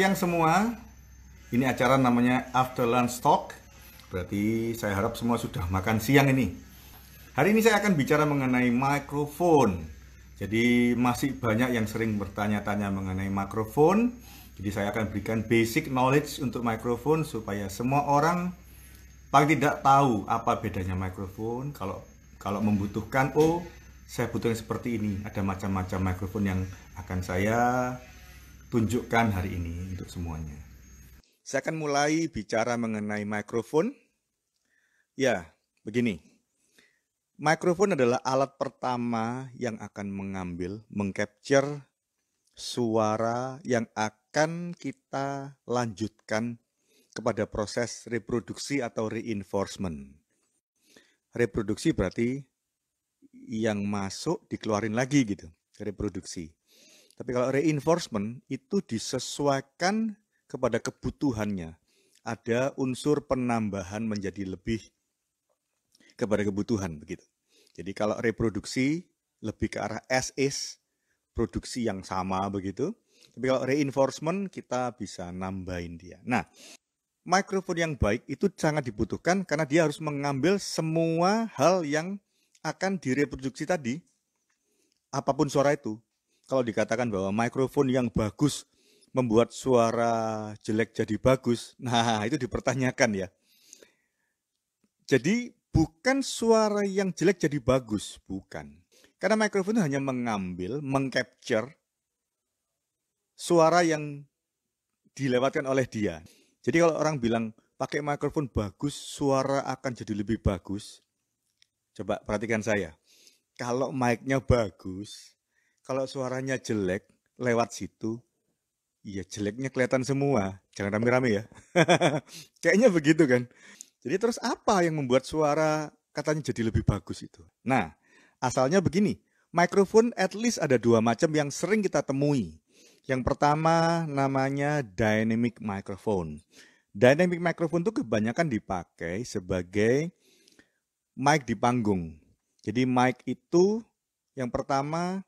siang semua. Ini acara namanya After Lunch Talk. Berarti saya harap semua sudah makan siang ini. Hari ini saya akan bicara mengenai mikrofon. Jadi masih banyak yang sering bertanya-tanya mengenai mikrofon. Jadi saya akan berikan basic knowledge untuk mikrofon supaya semua orang paling tidak tahu apa bedanya mikrofon. Kalau kalau membutuhkan oh saya butuh yang seperti ini. Ada macam-macam mikrofon yang akan saya tunjukkan hari ini untuk semuanya. Saya akan mulai bicara mengenai mikrofon. Ya, begini. Mikrofon adalah alat pertama yang akan mengambil, mengcapture suara yang akan kita lanjutkan kepada proses reproduksi atau reinforcement. Reproduksi berarti yang masuk dikeluarin lagi gitu, reproduksi. Tapi kalau reinforcement itu disesuaikan kepada kebutuhannya. Ada unsur penambahan menjadi lebih kepada kebutuhan begitu. Jadi kalau reproduksi lebih ke arah as is, produksi yang sama begitu. Tapi kalau reinforcement kita bisa nambahin dia. Nah, mikrofon yang baik itu sangat dibutuhkan karena dia harus mengambil semua hal yang akan direproduksi tadi. Apapun suara itu, kalau dikatakan bahwa mikrofon yang bagus membuat suara jelek jadi bagus, nah itu dipertanyakan ya. Jadi bukan suara yang jelek jadi bagus, bukan. Karena mikrofon hanya mengambil, mengcapture suara yang dilewatkan oleh dia. Jadi kalau orang bilang pakai mikrofon bagus, suara akan jadi lebih bagus. Coba perhatikan saya. Kalau mic-nya bagus, kalau suaranya jelek lewat situ, iya jeleknya kelihatan semua. Jangan rame-rame ya. Kayaknya begitu kan. Jadi terus apa yang membuat suara katanya jadi lebih bagus itu? Nah, asalnya begini. Mikrofon at least ada dua macam yang sering kita temui. Yang pertama namanya dynamic microphone. Dynamic microphone itu kebanyakan dipakai sebagai mic di panggung. Jadi mic itu yang pertama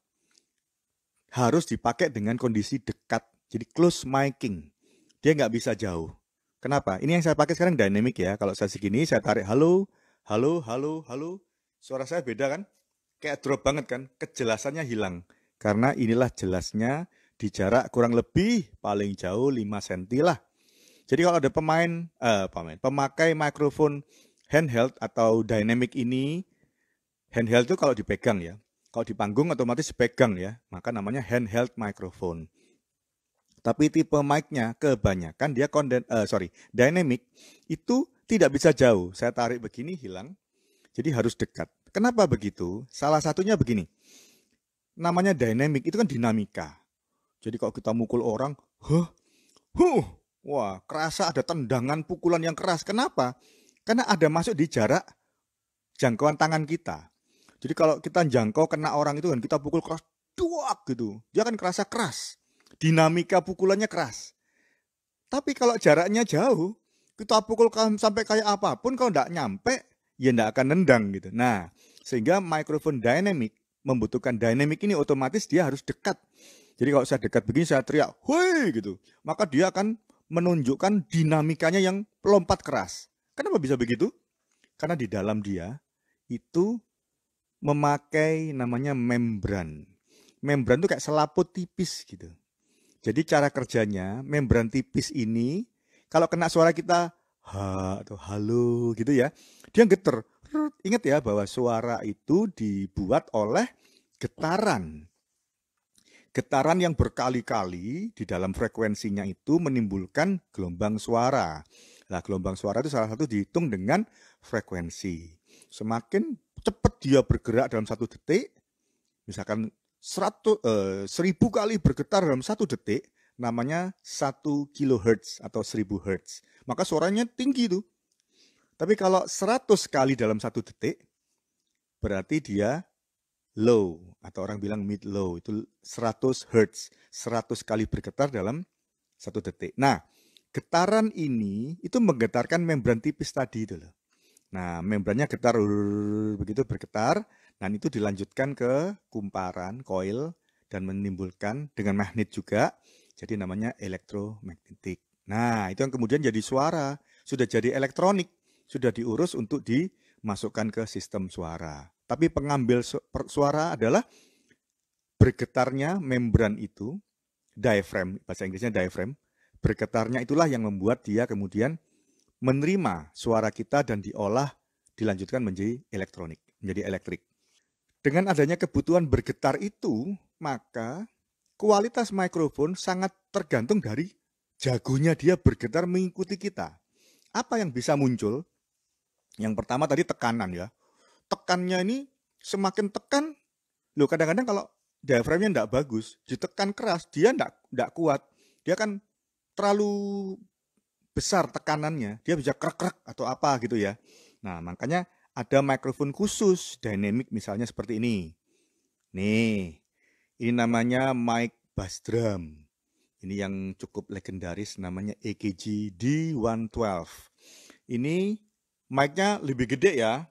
harus dipakai dengan kondisi dekat. Jadi close miking. Dia nggak bisa jauh. Kenapa? Ini yang saya pakai sekarang dynamic ya. Kalau saya segini, saya tarik halo, halo, halo, halo. Suara saya beda kan? Kayak drop banget kan? Kejelasannya hilang. Karena inilah jelasnya di jarak kurang lebih paling jauh 5 cm lah. Jadi kalau ada pemain, eh, pemain, pemakai microphone handheld atau dynamic ini, handheld itu kalau dipegang ya, kalau di panggung otomatis pegang ya, maka namanya handheld microphone. Tapi tipe mic-nya kebanyakan dia konden, uh, sorry, dynamic itu tidak bisa jauh. Saya tarik begini hilang, jadi harus dekat. Kenapa begitu? Salah satunya begini, namanya dynamic itu kan dinamika. Jadi kalau kita mukul orang, huh, huh, wah kerasa ada tendangan pukulan yang keras. Kenapa? Karena ada masuk di jarak jangkauan tangan kita. Jadi kalau kita jangkau kena orang itu kan kita pukul keras duak gitu. Dia akan kerasa keras. Dinamika pukulannya keras. Tapi kalau jaraknya jauh, kita pukul sampai kayak apapun kalau tidak nyampe, ya tidak akan nendang gitu. Nah, sehingga microphone dynamic membutuhkan dynamic ini otomatis dia harus dekat. Jadi kalau saya dekat begini saya teriak, "Hoi!" gitu. Maka dia akan menunjukkan dinamikanya yang pelompat keras. Kenapa bisa begitu? Karena di dalam dia itu memakai namanya membran. Membran itu kayak selaput tipis gitu. Jadi cara kerjanya membran tipis ini kalau kena suara kita ha atau halo gitu ya, dia geter. Ingat ya bahwa suara itu dibuat oleh getaran. Getaran yang berkali-kali di dalam frekuensinya itu menimbulkan gelombang suara. Nah, gelombang suara itu salah satu dihitung dengan frekuensi. Semakin cepat dia bergerak dalam satu detik, misalkan 100, eh, 1000 kali bergetar dalam satu detik, namanya satu kilohertz atau seribu hertz. Maka suaranya tinggi itu. Tapi kalau seratus kali dalam satu detik, berarti dia low atau orang bilang mid low itu 100 hertz 100 kali bergetar dalam satu detik nah getaran ini itu menggetarkan membran tipis tadi itu loh Nah, membrannya getar begitu bergetar dan itu dilanjutkan ke kumparan koil dan menimbulkan dengan magnet juga. Jadi namanya elektromagnetik. Nah, itu yang kemudian jadi suara. Sudah jadi elektronik, sudah diurus untuk dimasukkan ke sistem suara. Tapi pengambil suara adalah bergetarnya membran itu, diaphragm, bahasa Inggrisnya diaphragm, bergetarnya itulah yang membuat dia kemudian menerima suara kita dan diolah dilanjutkan menjadi elektronik, menjadi elektrik. Dengan adanya kebutuhan bergetar itu, maka kualitas mikrofon sangat tergantung dari jagonya dia bergetar mengikuti kita. Apa yang bisa muncul? Yang pertama tadi tekanan ya. Tekannya ini semakin tekan, loh kadang-kadang kalau diaframnya tidak bagus, ditekan keras, dia tidak kuat. Dia kan terlalu besar tekanannya, dia bisa krek-krek atau apa gitu ya. Nah, makanya ada mikrofon khusus dynamic misalnya seperti ini. Nih, ini namanya mic bass drum. Ini yang cukup legendaris namanya EKG D112. Ini mic-nya lebih gede ya.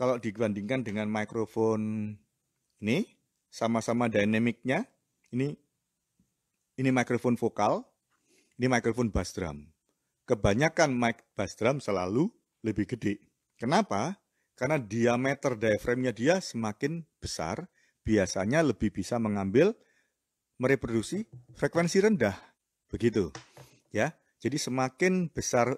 Kalau dibandingkan dengan mikrofon ini sama-sama dynamicnya. Ini ini mikrofon vokal, ini mikrofon bass drum kebanyakan mic bass drum selalu lebih gede. Kenapa? Karena diameter diaframnya dia semakin besar, biasanya lebih bisa mengambil mereproduksi frekuensi rendah. Begitu. Ya. Jadi semakin besar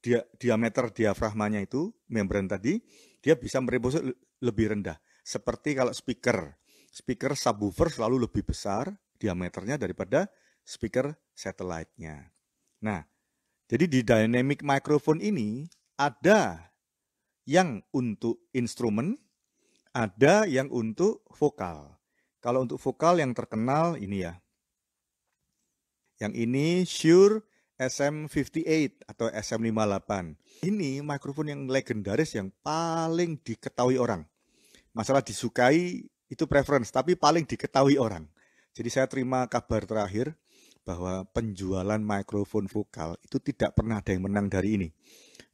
dia, diameter diafragmanya itu membran tadi, dia bisa mereproduksi lebih rendah. Seperti kalau speaker, speaker subwoofer selalu lebih besar diameternya daripada speaker satellite-nya. Nah, jadi di dynamic microphone ini ada yang untuk instrumen, ada yang untuk vokal. Kalau untuk vokal yang terkenal ini ya. Yang ini Shure SM58 atau SM58. Ini microphone yang legendaris yang paling diketahui orang. Masalah disukai itu preference, tapi paling diketahui orang. Jadi saya terima kabar terakhir bahwa penjualan mikrofon vokal itu tidak pernah ada yang menang dari ini.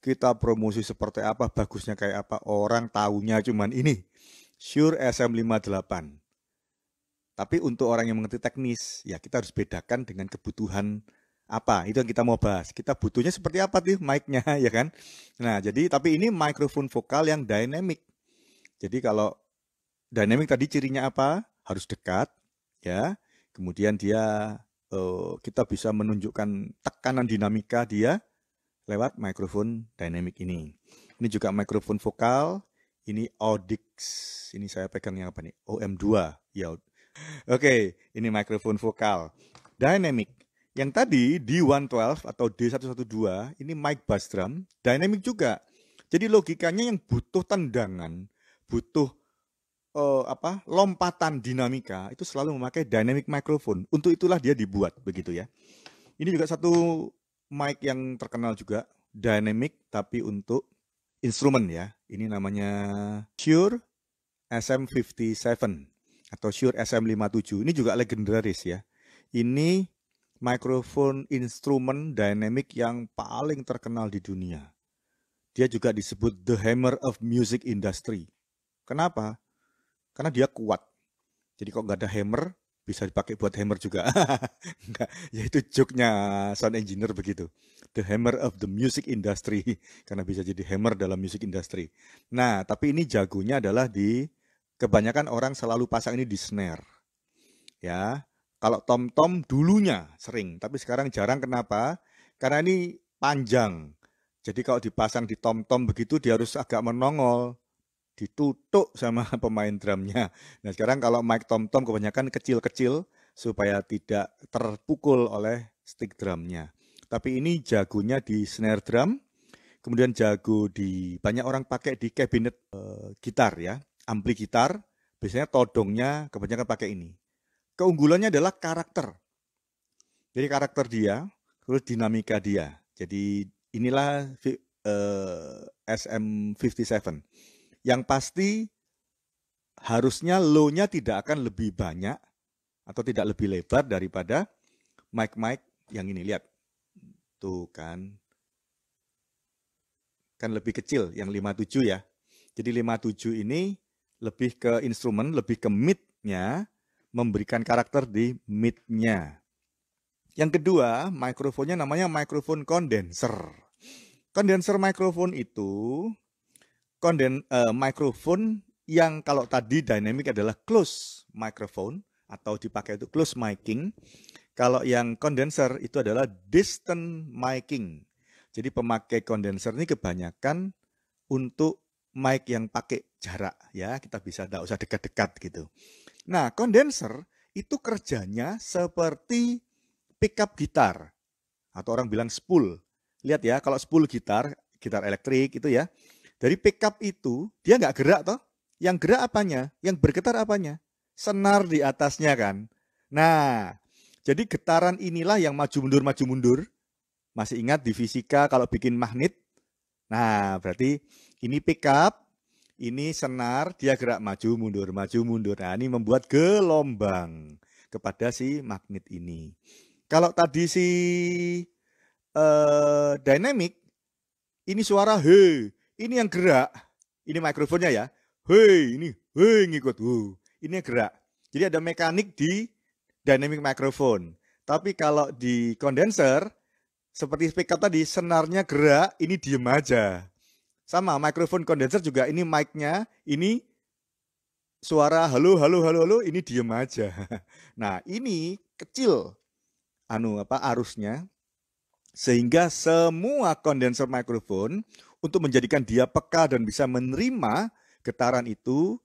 Kita promosi seperti apa, bagusnya kayak apa, orang tahunya cuman ini. sure SM58. Tapi untuk orang yang mengerti teknis, ya kita harus bedakan dengan kebutuhan apa. Itu yang kita mau bahas. Kita butuhnya seperti apa sih mic-nya, ya kan? Nah, jadi tapi ini mikrofon vokal yang dynamic. Jadi kalau dynamic tadi cirinya apa? Harus dekat, ya. Kemudian dia Eh, kita bisa menunjukkan tekanan dinamika dia lewat mikrofon dynamic ini. Ini juga mikrofon vokal, ini Audix. Ini saya pegang yang apa nih? OM2. Ya. Oke, okay, ini mikrofon vokal dynamic. Yang tadi D112 atau D112 ini mic bass drum, dynamic juga. Jadi logikanya yang butuh tendangan, butuh uh, apa lompatan dinamika itu selalu memakai dynamic microphone. Untuk itulah dia dibuat begitu ya. Ini juga satu mic yang terkenal juga dynamic tapi untuk instrumen ya. Ini namanya Shure SM57 atau Shure SM57. Ini juga legendaris ya. Ini microphone instrumen dynamic yang paling terkenal di dunia. Dia juga disebut the hammer of music industry. Kenapa? Karena dia kuat. Jadi kok nggak ada hammer, bisa dipakai buat hammer juga. Enggak, yaitu nya sound engineer begitu. The hammer of the music industry karena bisa jadi hammer dalam music industry. Nah, tapi ini jagonya adalah di kebanyakan orang selalu pasang ini di snare. Ya. Kalau tom-tom dulunya sering, tapi sekarang jarang kenapa? Karena ini panjang. Jadi kalau dipasang di tom-tom begitu dia harus agak menongol ditutup sama pemain drumnya. Nah sekarang kalau mic tom-tom kebanyakan kecil-kecil supaya tidak terpukul oleh stick drumnya. Tapi ini jagonya di snare drum, kemudian jago di banyak orang pakai di cabinet e, gitar ya, ampli gitar. Biasanya todongnya kebanyakan pakai ini. Keunggulannya adalah karakter. Jadi karakter dia, terus dinamika dia. Jadi inilah e, eh, SM57. Yang pasti harusnya low-nya tidak akan lebih banyak atau tidak lebih lebar daripada mic-mic yang ini. Lihat. Tuh kan. Kan lebih kecil yang 57 ya. Jadi 57 ini lebih ke instrumen, lebih ke mid-nya, memberikan karakter di mid-nya. Yang kedua, mikrofonnya namanya mikrofon kondenser. Kondenser mikrofon itu konden uh, microphone yang kalau tadi dynamic adalah close microphone atau dipakai untuk close miking. Kalau yang condenser itu adalah distant miking. Jadi pemakai condenser ini kebanyakan untuk mic yang pakai jarak ya, kita bisa tidak usah dekat-dekat gitu. Nah, kondenser itu kerjanya seperti pickup gitar atau orang bilang spool. Lihat ya, kalau spool gitar, gitar elektrik itu ya, dari pickup itu dia nggak gerak toh? Yang gerak apanya? Yang bergetar apanya? Senar di atasnya kan. Nah, jadi getaran inilah yang maju mundur maju mundur. Masih ingat di fisika kalau bikin magnet? Nah, berarti ini pickup, ini senar, dia gerak maju mundur maju mundur. Nah, ini membuat gelombang kepada si magnet ini. Kalau tadi si uh, dynamic ini suara he ini yang gerak. Ini mikrofonnya ya. Hei, ini, hei ngikut. Ini yang gerak. Jadi ada mekanik di dynamic microphone. Tapi kalau di kondenser, seperti speaker tadi, senarnya gerak, ini diem aja. Sama, microphone kondenser juga, ini mic-nya, ini suara halo halo halo halo ini diem aja. Nah ini kecil anu apa arusnya sehingga semua kondenser microphone untuk menjadikan dia peka dan bisa menerima getaran itu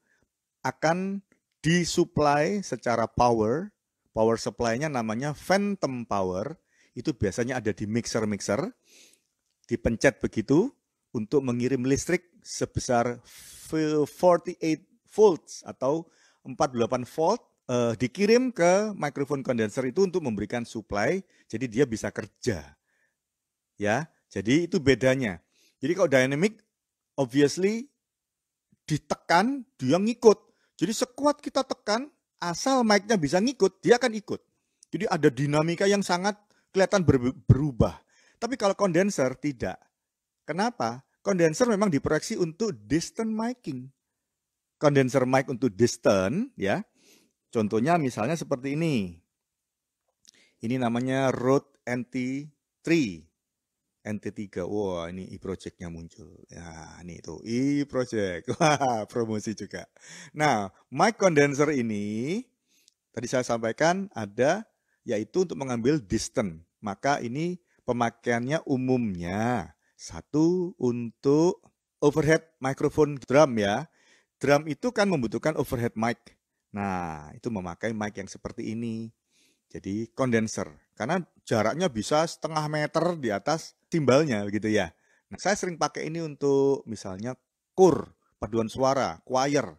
akan disuplai secara power. Power supply-nya namanya phantom power. Itu biasanya ada di mixer-mixer. Dipencet begitu untuk mengirim listrik sebesar 48 volts atau 48 volt eh, dikirim ke microphone condenser itu untuk memberikan supply, jadi dia bisa kerja. Ya, jadi itu bedanya. Jadi kalau dynamic, obviously ditekan, dia ngikut. Jadi sekuat kita tekan, asal mic-nya bisa ngikut, dia akan ikut. Jadi ada dinamika yang sangat kelihatan berubah. Tapi kalau kondenser tidak. Kenapa? Kondenser memang diproyeksi untuk distant miking. Kondenser mic untuk distant, ya. Contohnya misalnya seperti ini. Ini namanya Rode NT3. NT3. Wah, ini e-projectnya muncul. Ya, ini itu e-project. Wah, promosi juga. Nah, mic condenser ini tadi saya sampaikan ada yaitu untuk mengambil distance. Maka ini pemakaiannya umumnya satu untuk overhead microphone drum ya. Drum itu kan membutuhkan overhead mic. Nah, itu memakai mic yang seperti ini. Jadi kondenser. Karena jaraknya bisa setengah meter di atas timbalnya gitu ya. Nah, saya sering pakai ini untuk misalnya kur, paduan suara, choir.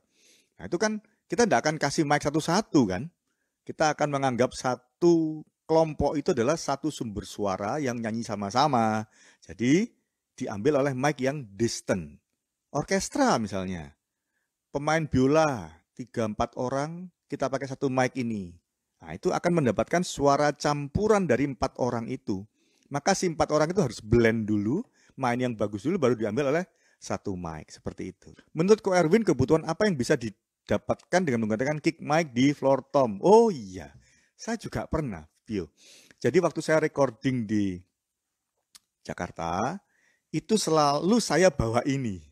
Nah, itu kan kita tidak akan kasih mic satu-satu kan. Kita akan menganggap satu kelompok itu adalah satu sumber suara yang nyanyi sama-sama. Jadi diambil oleh mic yang distant. Orkestra misalnya. Pemain biola tiga empat orang kita pakai satu mic ini. Nah, itu akan mendapatkan suara campuran dari empat orang itu. Maka si empat orang itu harus blend dulu, main yang bagus dulu baru diambil oleh satu mic seperti itu. Menurut Ko Erwin kebutuhan apa yang bisa didapatkan dengan menggunakan kick mic di floor tom? Oh iya, saya juga pernah, Bio. Jadi waktu saya recording di Jakarta, itu selalu saya bawa ini.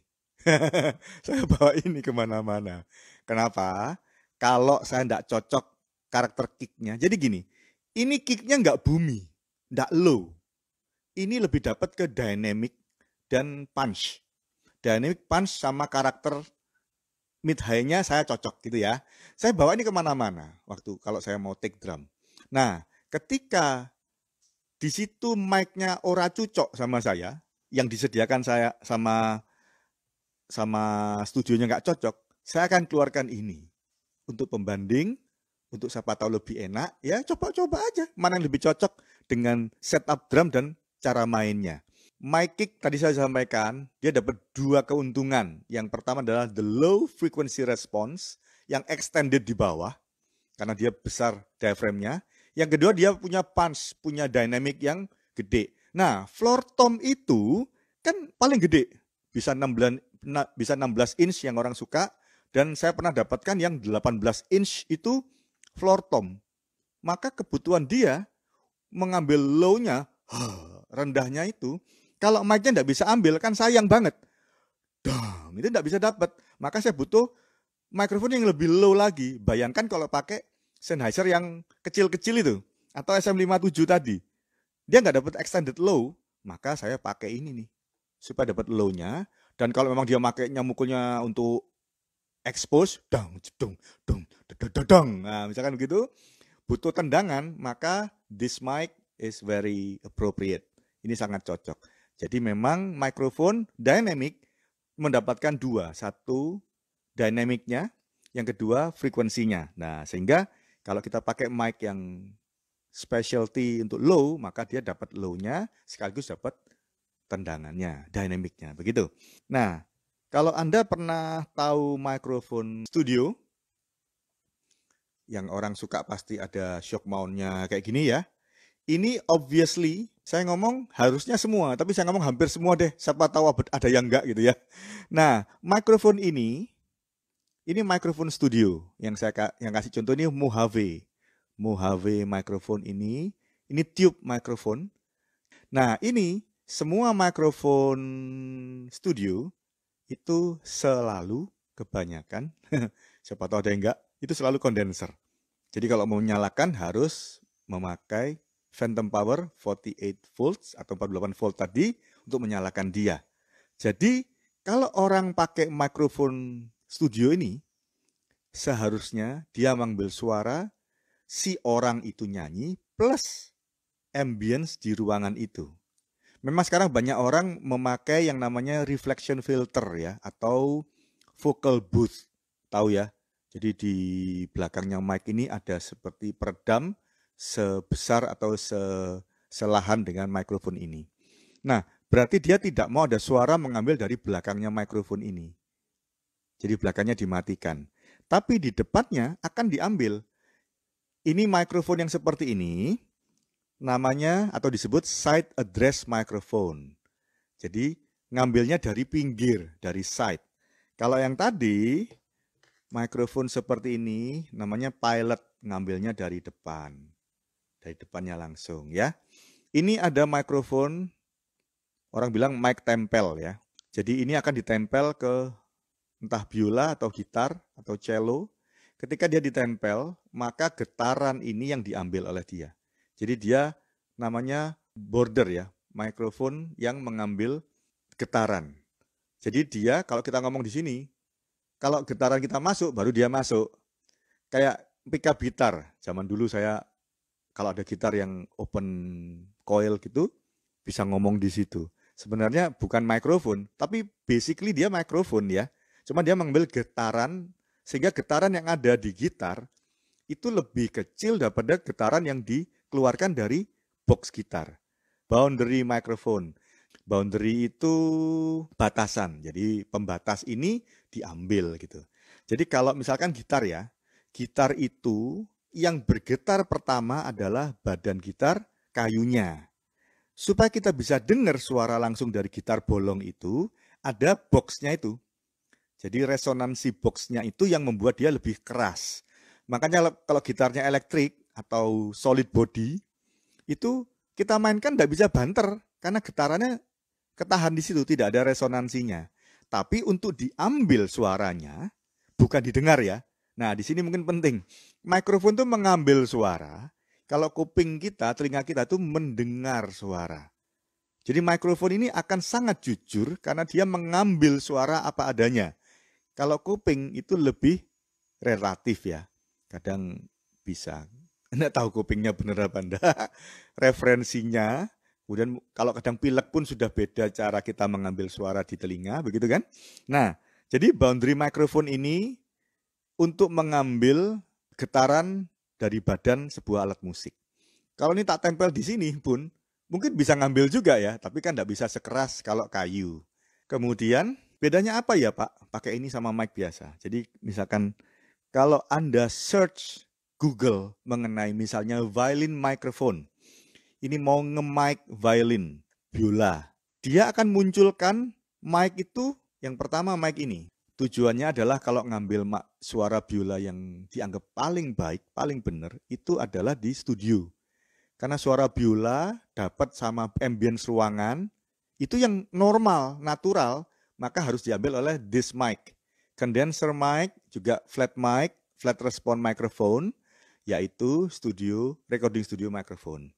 saya bawa ini kemana-mana. Kenapa? Kalau saya tidak cocok karakter kicknya. Jadi gini, ini kicknya nggak bumi, nggak low. Ini lebih dapat ke dynamic dan punch. Dynamic punch sama karakter mid high-nya saya cocok gitu ya. Saya bawa ini kemana-mana waktu kalau saya mau take drum. Nah, ketika di situ mic-nya ora cocok sama saya, yang disediakan saya sama sama studionya nggak cocok, saya akan keluarkan ini untuk pembanding untuk siapa tahu lebih enak, ya coba-coba aja mana yang lebih cocok dengan setup drum dan cara mainnya. My kick tadi saya sampaikan, dia dapat dua keuntungan. Yang pertama adalah the low frequency response yang extended di bawah karena dia besar frame-nya. Yang kedua dia punya punch, punya dynamic yang gede. Nah, floor tom itu kan paling gede. Bisa 16 bisa 16 inch yang orang suka dan saya pernah dapatkan yang 18 inch itu floor tom. Maka kebutuhan dia mengambil low-nya, rendahnya itu, kalau mic-nya tidak bisa ambil, kan sayang banget. Dang, itu tidak bisa dapat. Maka saya butuh mikrofon yang lebih low lagi. Bayangkan kalau pakai Sennheiser yang kecil-kecil itu, atau SM57 tadi. Dia nggak dapat extended low, maka saya pakai ini nih. Supaya dapat low-nya, dan kalau memang dia pakainya mukulnya untuk expose dong dong dong dong nah, misalkan begitu butuh tendangan maka this mic is very appropriate ini sangat cocok jadi memang microphone dynamic mendapatkan dua satu dynamicnya yang kedua frekuensinya nah sehingga kalau kita pakai mic yang specialty untuk low maka dia dapat low-nya sekaligus dapat tendangannya dynamicnya begitu nah kalau Anda pernah tahu mikrofon studio, yang orang suka pasti ada shock mountnya kayak gini ya. Ini obviously saya ngomong harusnya semua, tapi saya ngomong hampir semua deh. Siapa tahu ada yang enggak gitu ya. Nah, mikrofon ini, ini mikrofon studio yang saya yang kasih contoh ini Mojave. Mojave mikrofon ini, ini tube mikrofon. Nah, ini semua mikrofon studio itu selalu kebanyakan, siapa tahu ada yang enggak, itu selalu kondenser. Jadi kalau mau nyalakan harus memakai phantom power 48 volts atau 48 volt tadi untuk menyalakan dia. Jadi kalau orang pakai mikrofon studio ini, seharusnya dia mengambil suara si orang itu nyanyi plus ambience di ruangan itu. Memang sekarang banyak orang memakai yang namanya reflection filter ya atau vocal booth. Tahu ya? Jadi di belakangnya mic ini ada seperti peredam sebesar atau se selahan dengan mikrofon ini. Nah, berarti dia tidak mau ada suara mengambil dari belakangnya mikrofon ini. Jadi belakangnya dimatikan. Tapi di depannya akan diambil. Ini mikrofon yang seperti ini, namanya atau disebut side address microphone. Jadi ngambilnya dari pinggir, dari side. Kalau yang tadi mikrofon seperti ini namanya pilot, ngambilnya dari depan. Dari depannya langsung ya. Ini ada mikrofon orang bilang mic tempel ya. Jadi ini akan ditempel ke entah biola atau gitar atau cello. Ketika dia ditempel, maka getaran ini yang diambil oleh dia. Jadi dia namanya border ya, mikrofon yang mengambil getaran. Jadi dia kalau kita ngomong di sini, kalau getaran kita masuk baru dia masuk. Kayak pika gitar. Zaman dulu saya kalau ada gitar yang open coil gitu bisa ngomong di situ. Sebenarnya bukan mikrofon, tapi basically dia mikrofon ya. Cuma dia mengambil getaran sehingga getaran yang ada di gitar itu lebih kecil daripada getaran yang di keluarkan dari box gitar. Boundary microphone. Boundary itu batasan. Jadi pembatas ini diambil gitu. Jadi kalau misalkan gitar ya, gitar itu yang bergetar pertama adalah badan gitar kayunya. Supaya kita bisa dengar suara langsung dari gitar bolong itu, ada boxnya itu. Jadi resonansi boxnya itu yang membuat dia lebih keras. Makanya kalau gitarnya elektrik, atau solid body itu kita mainkan tidak bisa banter karena getarannya ketahan di situ tidak ada resonansinya. Tapi untuk diambil suaranya bukan didengar ya. Nah di sini mungkin penting mikrofon tuh mengambil suara. Kalau kuping kita, telinga kita tuh mendengar suara. Jadi mikrofon ini akan sangat jujur karena dia mengambil suara apa adanya. Kalau kuping itu lebih relatif ya. Kadang bisa anda tahu kupingnya bener apa anda Referensinya, kemudian kalau kadang pilek pun sudah beda cara kita mengambil suara di telinga, begitu kan? Nah, jadi boundary microphone ini untuk mengambil getaran dari badan sebuah alat musik. Kalau ini tak tempel di sini pun, mungkin bisa ngambil juga ya, tapi kan tidak bisa sekeras kalau kayu. Kemudian, bedanya apa ya Pak? Pakai ini sama mic biasa. Jadi misalkan kalau Anda search Google mengenai misalnya violin microphone. Ini mau nge-mic violin, biola. Dia akan munculkan mic itu yang pertama mic ini. Tujuannya adalah kalau ngambil suara biola yang dianggap paling baik, paling benar, itu adalah di studio. Karena suara biola dapat sama ambience ruangan, itu yang normal, natural, maka harus diambil oleh this mic. Condenser mic, juga flat mic, flat response microphone, yaitu studio recording studio microphone.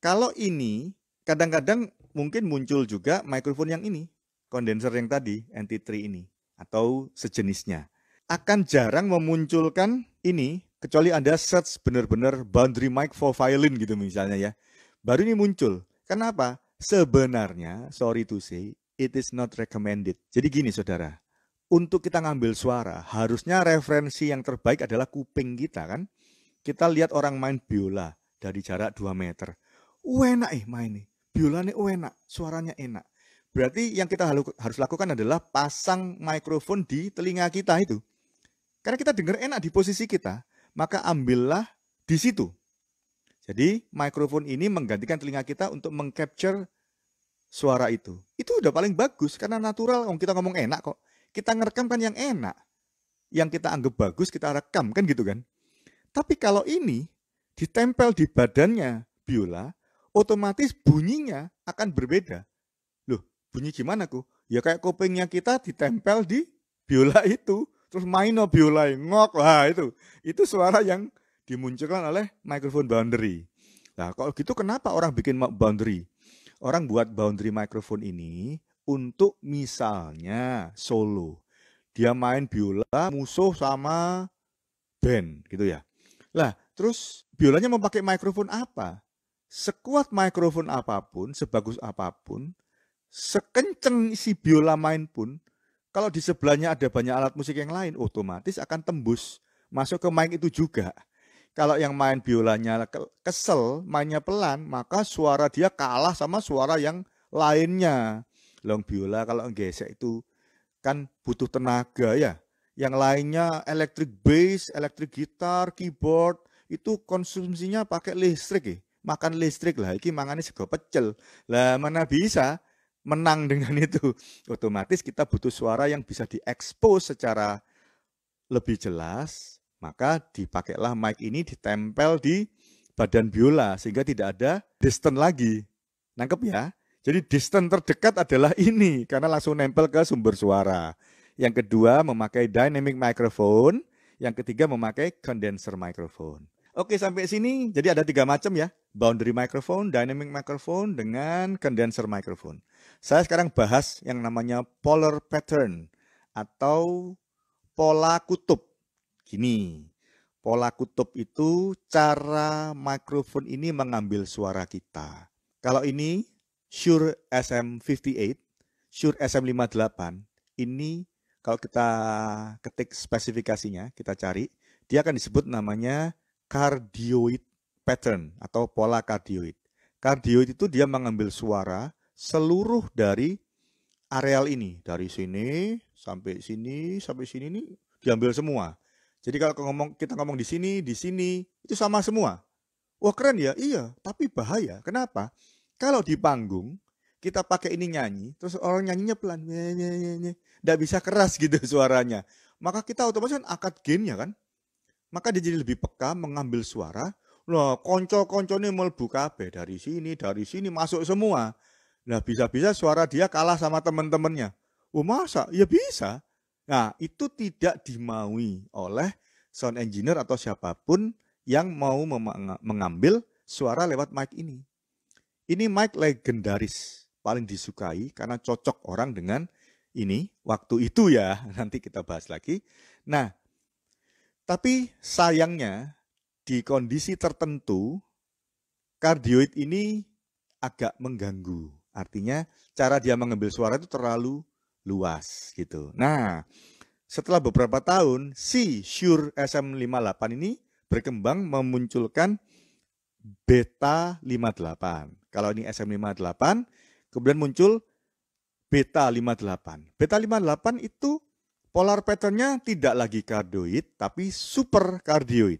Kalau ini kadang-kadang mungkin muncul juga mikrofon yang ini, kondenser yang tadi NT3 ini atau sejenisnya. Akan jarang memunculkan ini kecuali Anda search benar-benar boundary mic for violin gitu misalnya ya. Baru ini muncul. Kenapa? Sebenarnya, sorry to say, it is not recommended. Jadi gini saudara, untuk kita ngambil suara, harusnya referensi yang terbaik adalah kuping kita kan. Kita lihat orang main biola dari jarak 2 meter. Enak eh main nih. Biola nih enak, suaranya enak. Berarti yang kita harus lakukan adalah pasang mikrofon di telinga kita itu. Karena kita dengar enak di posisi kita, maka ambillah di situ. Jadi mikrofon ini menggantikan telinga kita untuk mengcapture suara itu. Itu udah paling bagus karena natural kalau kita ngomong enak kok. Kita ngerekam kan yang enak. Yang kita anggap bagus kita rekam kan gitu kan. Tapi kalau ini ditempel di badannya biola, otomatis bunyinya akan berbeda. Loh, bunyi gimana ku? Ya kayak kupingnya kita ditempel di biola itu. Terus main no biola, ngok, lah itu. Itu suara yang dimunculkan oleh microphone boundary. Nah, kalau gitu kenapa orang bikin boundary? Orang buat boundary microphone ini untuk misalnya solo. Dia main biola musuh sama band gitu ya. Lah, terus biolanya mau pakai mikrofon apa? Sekuat mikrofon apapun, sebagus apapun, sekenceng si biola main pun, kalau di sebelahnya ada banyak alat musik yang lain, otomatis akan tembus masuk ke mic itu juga. Kalau yang main biolanya kesel, mainnya pelan, maka suara dia kalah sama suara yang lainnya. Long biola kalau gesek itu kan butuh tenaga ya yang lainnya electric bass, electric gitar, keyboard itu konsumsinya pakai listrik ya. Makan listrik lah, iki mangane sego pecel. Lah mana bisa menang dengan itu. Otomatis kita butuh suara yang bisa diekspos secara lebih jelas, maka dipakailah mic ini ditempel di badan biola sehingga tidak ada distant lagi. Nangkep ya? Jadi distant terdekat adalah ini karena langsung nempel ke sumber suara yang kedua memakai dynamic microphone, yang ketiga memakai condenser microphone. Oke, sampai sini. Jadi ada tiga macam ya. Boundary microphone, dynamic microphone, dengan condenser microphone. Saya sekarang bahas yang namanya polar pattern atau pola kutub. Gini, pola kutub itu cara microphone ini mengambil suara kita. Kalau ini Shure SM58, Shure SM58, ini kalau kita ketik spesifikasinya, kita cari, dia akan disebut namanya cardioid pattern atau pola cardioid. Kardioid itu dia mengambil suara seluruh dari areal ini, dari sini sampai sini sampai sini ini diambil semua. Jadi kalau ngomong kita ngomong di sini, di sini itu sama semua. Wah keren ya, iya. Tapi bahaya. Kenapa? Kalau di panggung kita pakai ini nyanyi, terus orang nyanyinya pelan, tidak bisa keras gitu suaranya. Maka kita otomatis kan akad ya kan. Maka dia jadi lebih peka mengambil suara. Loh, konco-konco ini melbu kabeh dari sini, dari sini masuk semua. Nah, bisa-bisa suara dia kalah sama teman-temannya. Oh, masa? Ya bisa. Nah, itu tidak dimaui oleh sound engineer atau siapapun yang mau mengambil suara lewat mic ini. Ini mic legendaris paling disukai karena cocok orang dengan ini waktu itu ya. Nanti kita bahas lagi. Nah, tapi sayangnya di kondisi tertentu kardioid ini agak mengganggu. Artinya cara dia mengambil suara itu terlalu luas gitu. Nah, setelah beberapa tahun si Shure SM58 ini berkembang memunculkan beta 58. Kalau ini SM58 Kemudian muncul beta 58. Beta 58 itu polar patternnya tidak lagi kardioid, tapi super kardioid.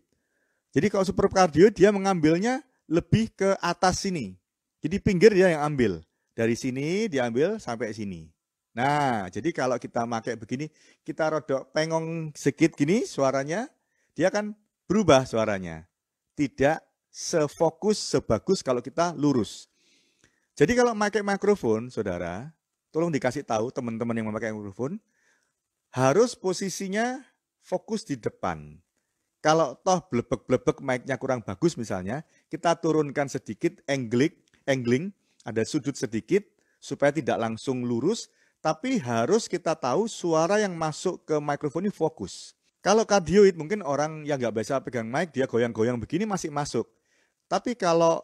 Jadi kalau super kardioid dia mengambilnya lebih ke atas sini. Jadi pinggir dia yang ambil. Dari sini diambil sampai sini. Nah, jadi kalau kita pakai begini, kita rodok pengong sedikit gini suaranya, dia akan berubah suaranya. Tidak sefokus sebagus kalau kita lurus. Jadi kalau pakai mikrofon, saudara, tolong dikasih tahu teman-teman yang memakai mikrofon, harus posisinya fokus di depan. Kalau toh blebek-blebek mic-nya kurang bagus misalnya, kita turunkan sedikit angling, angling, ada sudut sedikit supaya tidak langsung lurus, tapi harus kita tahu suara yang masuk ke mikrofon ini fokus. Kalau kardioid mungkin orang yang nggak biasa pegang mic dia goyang-goyang begini masih masuk. Tapi kalau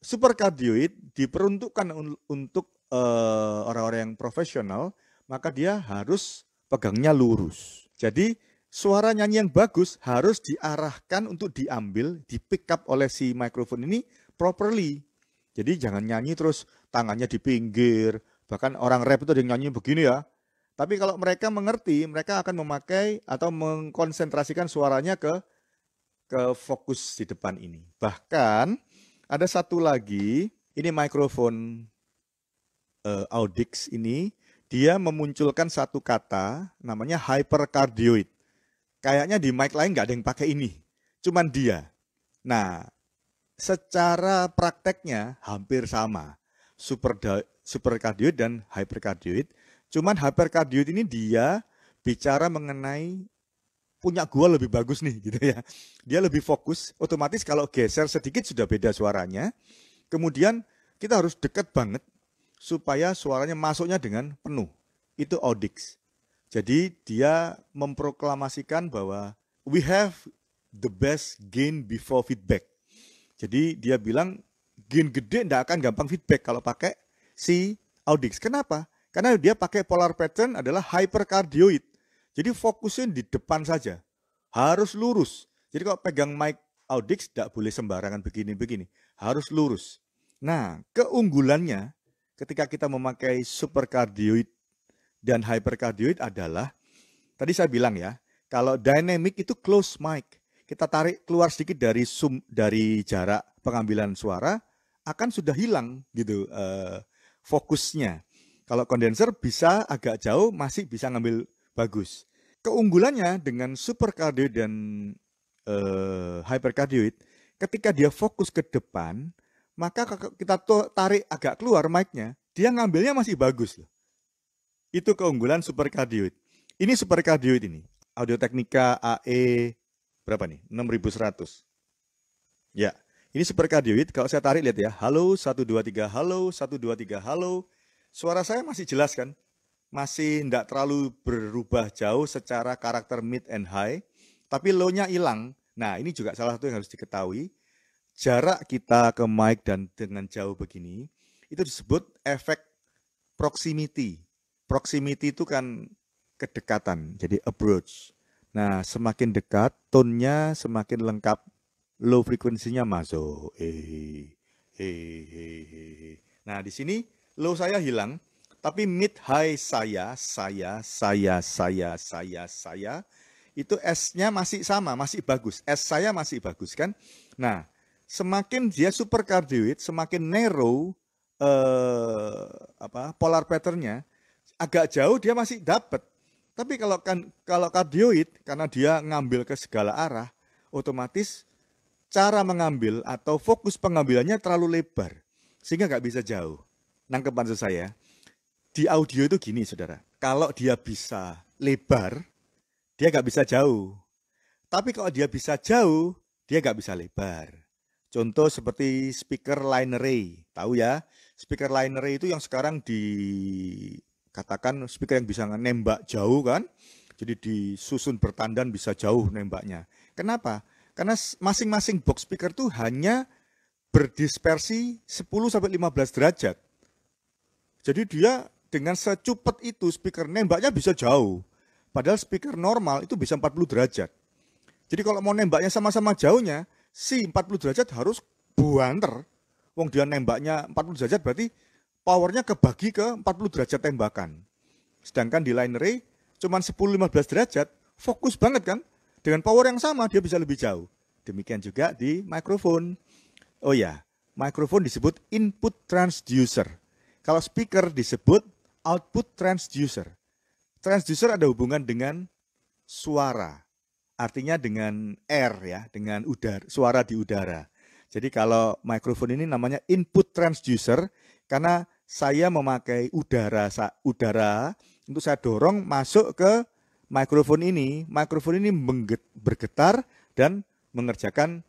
superkardioid diperuntukkan un untuk eh, orang-orang uh, yang profesional, maka dia harus pegangnya lurus. Jadi suara nyanyi yang bagus harus diarahkan untuk diambil, di pick up oleh si microphone ini properly. Jadi jangan nyanyi terus tangannya di pinggir, bahkan orang rap itu ada yang nyanyi begini ya. Tapi kalau mereka mengerti, mereka akan memakai atau mengkonsentrasikan suaranya ke ke fokus di depan ini. Bahkan ada satu lagi, ini mikrofon uh, Audix ini, dia memunculkan satu kata namanya hypercardioid. Kayaknya di mic lain nggak ada yang pakai ini, cuman dia. Nah, secara prakteknya hampir sama, super supercardioid dan hypercardioid. Cuman hypercardioid ini dia bicara mengenai punya gua lebih bagus nih gitu ya. Dia lebih fokus, otomatis kalau geser sedikit sudah beda suaranya. Kemudian kita harus dekat banget supaya suaranya masuknya dengan penuh. Itu audix. Jadi dia memproklamasikan bahwa we have the best gain before feedback. Jadi dia bilang gain gede tidak akan gampang feedback kalau pakai si audix. Kenapa? Karena dia pakai polar pattern adalah hypercardioid jadi fokusin di depan saja. Harus lurus. Jadi kalau pegang mic Audix tidak boleh sembarangan begini-begini. Harus lurus. Nah, keunggulannya ketika kita memakai supercardioid dan hypercardioid adalah tadi saya bilang ya, kalau dynamic itu close mic. Kita tarik keluar sedikit dari sum dari jarak pengambilan suara akan sudah hilang gitu uh, fokusnya. Kalau kondenser bisa agak jauh masih bisa ngambil bagus. Keunggulannya dengan superkardio dan uh, eh, hyperkardioid, ketika dia fokus ke depan, maka kita tarik agak keluar mic-nya, dia ngambilnya masih bagus loh. Itu keunggulan superkardioid. Ini superkardioid ini, Audio Technica AE berapa nih? 6100. Ya, ini superkardioid. Kalau saya tarik lihat ya, halo 123, halo 123, halo. Suara saya masih jelas kan? masih tidak terlalu berubah jauh secara karakter mid and high, tapi low-nya hilang. Nah, ini juga salah satu yang harus diketahui. Jarak kita ke mic dan dengan jauh begini, itu disebut efek proximity. Proximity itu kan kedekatan, jadi approach. Nah, semakin dekat, tone-nya semakin lengkap, low frekuensinya masuk. Hey, eh, eh, hey, eh, hey, hey. Nah, di sini low saya hilang, tapi mid high saya, saya, saya, saya, saya, saya, itu S-nya masih sama, masih bagus. S saya masih bagus kan? Nah, semakin dia supercardioid, semakin narrow eh, apa polar patternnya, agak jauh dia masih dapat. Tapi kalau kan kalau kardioid karena dia ngambil ke segala arah, otomatis cara mengambil atau fokus pengambilannya terlalu lebar sehingga nggak bisa jauh. Nangkep maksud saya? di audio itu gini saudara, kalau dia bisa lebar, dia nggak bisa jauh. Tapi kalau dia bisa jauh, dia nggak bisa lebar. Contoh seperti speaker line array, tahu ya? Speaker line array itu yang sekarang dikatakan speaker yang bisa nembak jauh kan? Jadi disusun bertandan bisa jauh nembaknya. Kenapa? Karena masing-masing box speaker tuh hanya berdispersi 10 sampai 15 derajat. Jadi dia dengan secupet itu speaker nembaknya bisa jauh. Padahal speaker normal itu bisa 40 derajat. Jadi kalau mau nembaknya sama-sama jauhnya, si 40 derajat harus buanter. Wong dia nembaknya 40 derajat berarti powernya kebagi ke 40 derajat tembakan. Sedangkan di line ray cuma 10-15 derajat, fokus banget kan? Dengan power yang sama dia bisa lebih jauh. Demikian juga di mikrofon. Oh ya, mikrofon disebut input transducer. Kalau speaker disebut output transducer. Transducer ada hubungan dengan suara. Artinya dengan air ya, dengan udara, suara di udara. Jadi kalau mikrofon ini namanya input transducer karena saya memakai udara udara untuk saya dorong masuk ke mikrofon ini. Mikrofon ini bergetar dan mengerjakan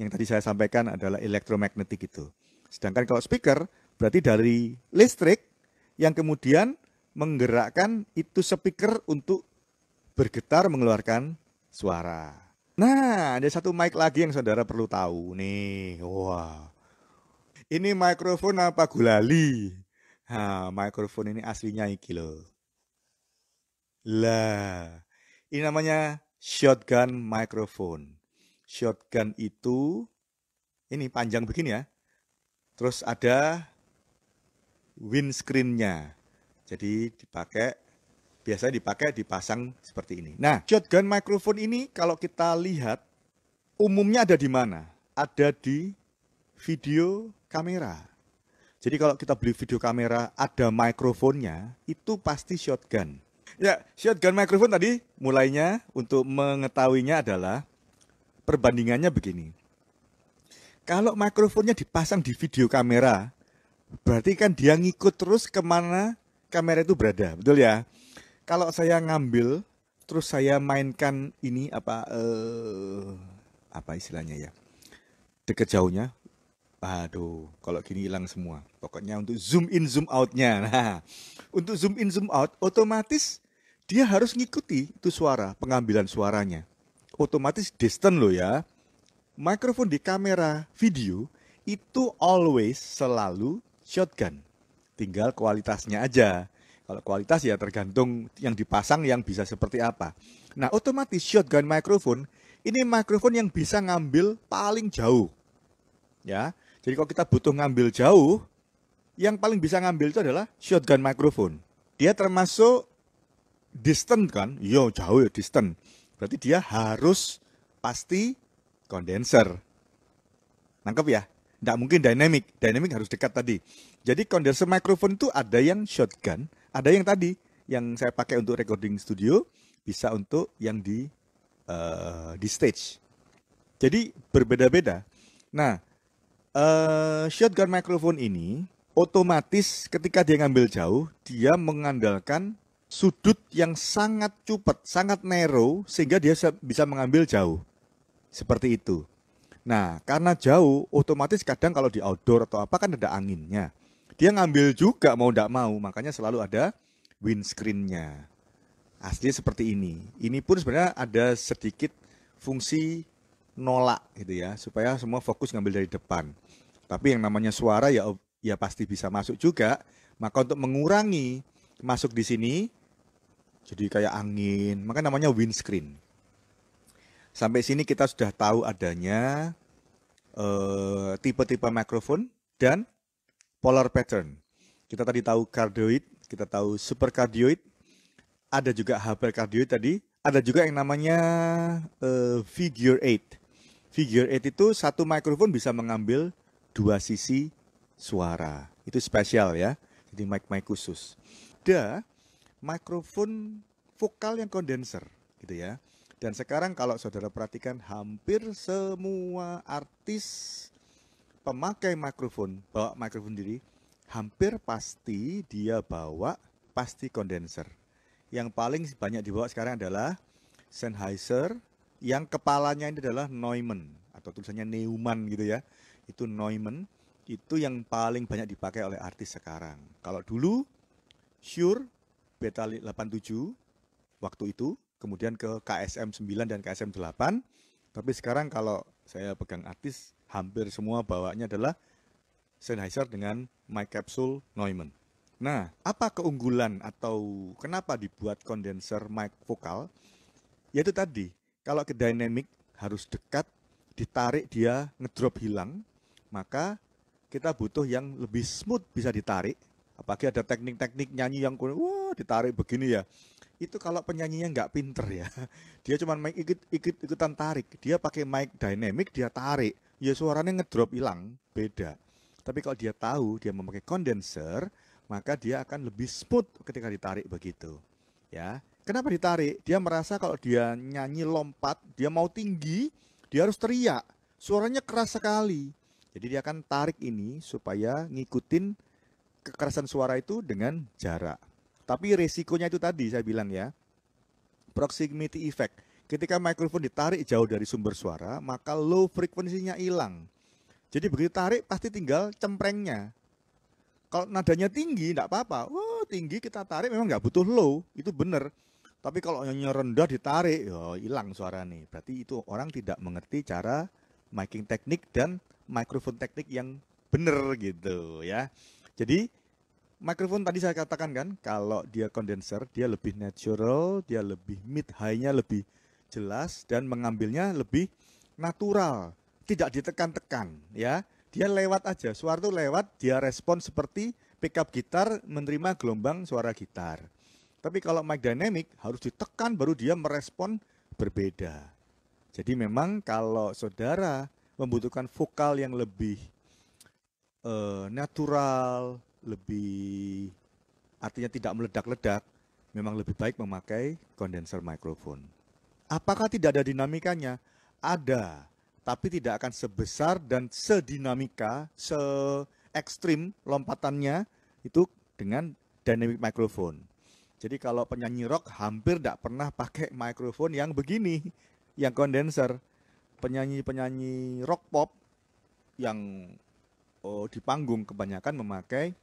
yang tadi saya sampaikan adalah elektromagnetik itu. Sedangkan kalau speaker berarti dari listrik yang kemudian menggerakkan itu speaker untuk bergetar mengeluarkan suara. Nah, ada satu mic lagi yang saudara perlu tahu nih. Wah. Ini mikrofon apa gulali? Ha, mikrofon ini aslinya iki lo. Lah, ini namanya shotgun microphone. Shotgun itu ini panjang begini ya. Terus ada windscreennya. Jadi dipakai biasanya dipakai dipasang seperti ini. Nah, shotgun microphone ini kalau kita lihat umumnya ada di mana? Ada di video kamera. Jadi kalau kita beli video kamera ada mikrofonnya, itu pasti shotgun. Ya, shotgun microphone tadi mulainya untuk mengetahuinya adalah perbandingannya begini. Kalau mikrofonnya dipasang di video kamera, berarti kan dia ngikut terus kemana kamera itu berada, betul ya? Kalau saya ngambil terus saya mainkan ini apa eh, apa istilahnya ya? deket jauhnya, aduh kalau gini hilang semua. Pokoknya untuk zoom in zoom outnya. Nah, untuk zoom in zoom out otomatis dia harus ngikuti itu suara pengambilan suaranya. Otomatis distant lo ya. Mikrofon di kamera video itu always selalu shotgun. Tinggal kualitasnya aja. Kalau kualitas ya tergantung yang dipasang yang bisa seperti apa. Nah, otomatis shotgun microphone ini microphone yang bisa ngambil paling jauh. Ya. Jadi kalau kita butuh ngambil jauh, yang paling bisa ngambil itu adalah shotgun microphone. Dia termasuk distant kan? Yo, iya, jauh ya distant. Berarti dia harus pasti kondenser. Nangkep ya? Tidak mungkin dynamic. Dynamic harus dekat tadi. Jadi kondensor microphone itu ada yang shotgun, ada yang tadi yang saya pakai untuk recording studio, bisa untuk yang di uh, di stage. Jadi berbeda-beda. Nah, uh, shotgun microphone ini otomatis ketika dia ngambil jauh, dia mengandalkan sudut yang sangat cupet, sangat narrow sehingga dia bisa mengambil jauh. Seperti itu. Nah, karena jauh, otomatis kadang kalau di outdoor atau apa kan ada anginnya. Dia ngambil juga mau tidak mau, makanya selalu ada windscreennya. Aslinya seperti ini. Ini pun sebenarnya ada sedikit fungsi nolak gitu ya, supaya semua fokus ngambil dari depan. Tapi yang namanya suara ya ya pasti bisa masuk juga. Maka untuk mengurangi masuk di sini, jadi kayak angin, maka namanya windscreen. Sampai sini kita sudah tahu adanya eh, tipe-tipe uh, mikrofon dan polar pattern. Kita tadi tahu cardioid, kita tahu super cardioid ada juga hyper cardioid tadi, ada juga yang namanya uh, figure eight. Figure eight itu satu mikrofon bisa mengambil dua sisi suara. Itu spesial ya, jadi mic-mic khusus. Ada mikrofon vokal yang kondenser gitu ya. Dan sekarang kalau saudara perhatikan hampir semua artis pemakai mikrofon, bawa mikrofon diri, hampir pasti dia bawa pasti kondenser. Yang paling banyak dibawa sekarang adalah Sennheiser yang kepalanya ini adalah Neumann atau tulisannya Neumann gitu ya. Itu Neumann, itu yang paling banyak dipakai oleh artis sekarang. Kalau dulu Shure Beta 87 waktu itu kemudian ke KSM 9 dan KSM 8. Tapi sekarang kalau saya pegang artis, hampir semua bawaannya adalah Sennheiser dengan mic capsule Neumann. Nah, apa keunggulan atau kenapa dibuat kondenser mic vokal? Yaitu tadi, kalau ke dynamic harus dekat, ditarik dia ngedrop hilang, maka kita butuh yang lebih smooth bisa ditarik Apalagi ada teknik-teknik nyanyi yang wah ditarik begini ya. Itu kalau penyanyinya nggak pinter ya. Dia cuma mic ikut, ikut ikutan tarik. Dia pakai mic dynamic dia tarik. Ya suaranya ngedrop hilang, beda. Tapi kalau dia tahu dia memakai kondenser, maka dia akan lebih smooth ketika ditarik begitu. Ya. Kenapa ditarik? Dia merasa kalau dia nyanyi lompat, dia mau tinggi, dia harus teriak. Suaranya keras sekali. Jadi dia akan tarik ini supaya ngikutin kekerasan suara itu dengan jarak. Tapi resikonya itu tadi saya bilang ya, proximity effect. Ketika mikrofon ditarik jauh dari sumber suara, maka low frekuensinya hilang. Jadi begitu tarik pasti tinggal cemprengnya. Kalau nadanya tinggi tidak apa-apa. Wah oh, tinggi kita tarik memang nggak butuh low, itu benar. Tapi kalau yang rendah ditarik, oh, hilang suara nih. Berarti itu orang tidak mengerti cara miking teknik dan mikrofon teknik yang benar gitu ya. Jadi mikrofon tadi saya katakan kan, kalau dia kondenser, dia lebih natural, dia lebih mid high-nya lebih jelas dan mengambilnya lebih natural, tidak ditekan-tekan ya. Dia lewat aja, suara itu lewat, dia respon seperti pickup gitar menerima gelombang suara gitar. Tapi kalau mic dynamic harus ditekan baru dia merespon berbeda. Jadi memang kalau saudara membutuhkan vokal yang lebih uh, natural, lebih artinya tidak meledak-ledak, memang lebih baik memakai kondenser microphone Apakah tidak ada dinamikanya? Ada, tapi tidak akan sebesar dan sedinamika, se ekstrim lompatannya itu dengan dynamic microphone. Jadi kalau penyanyi rock hampir tidak pernah pakai microphone yang begini, yang kondenser. Penyanyi-penyanyi rock pop yang oh, di panggung kebanyakan memakai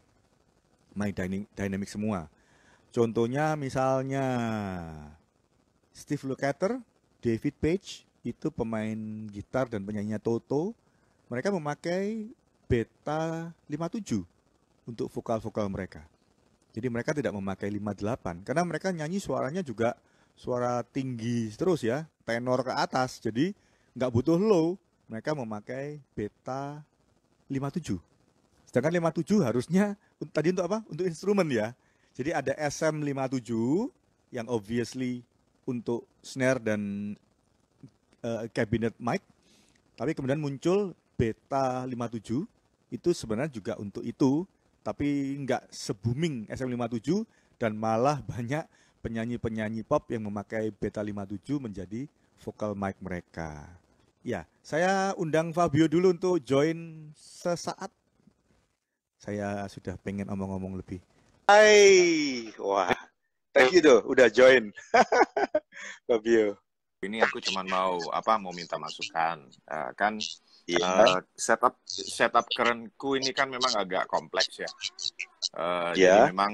main dynamic semua. Contohnya misalnya Steve Lukather, David Page itu pemain gitar dan penyanyinya Toto. Mereka memakai beta 57 untuk vokal-vokal mereka. Jadi mereka tidak memakai 58 karena mereka nyanyi suaranya juga suara tinggi terus ya, tenor ke atas. Jadi nggak butuh low, mereka memakai beta 57. Sedangkan 57 harusnya tadi untuk apa? Untuk instrumen ya. Jadi ada SM57 yang obviously untuk snare dan uh, cabinet mic. Tapi kemudian muncul beta 57 itu sebenarnya juga untuk itu, tapi nggak se-booming SM57 dan malah banyak penyanyi-penyanyi pop yang memakai beta 57 menjadi vokal mic mereka. Ya, saya undang Fabio dulu untuk join sesaat. Saya sudah pengen omong-omong lebih. Hai, wah, thank you tuh, udah join, Fabio. Ini aku cuma mau apa mau minta masukan, uh, kan yeah. Iya. uh, setup setup kerenku ini kan memang agak kompleks ya. Uh, eh, yeah. Jadi iya. memang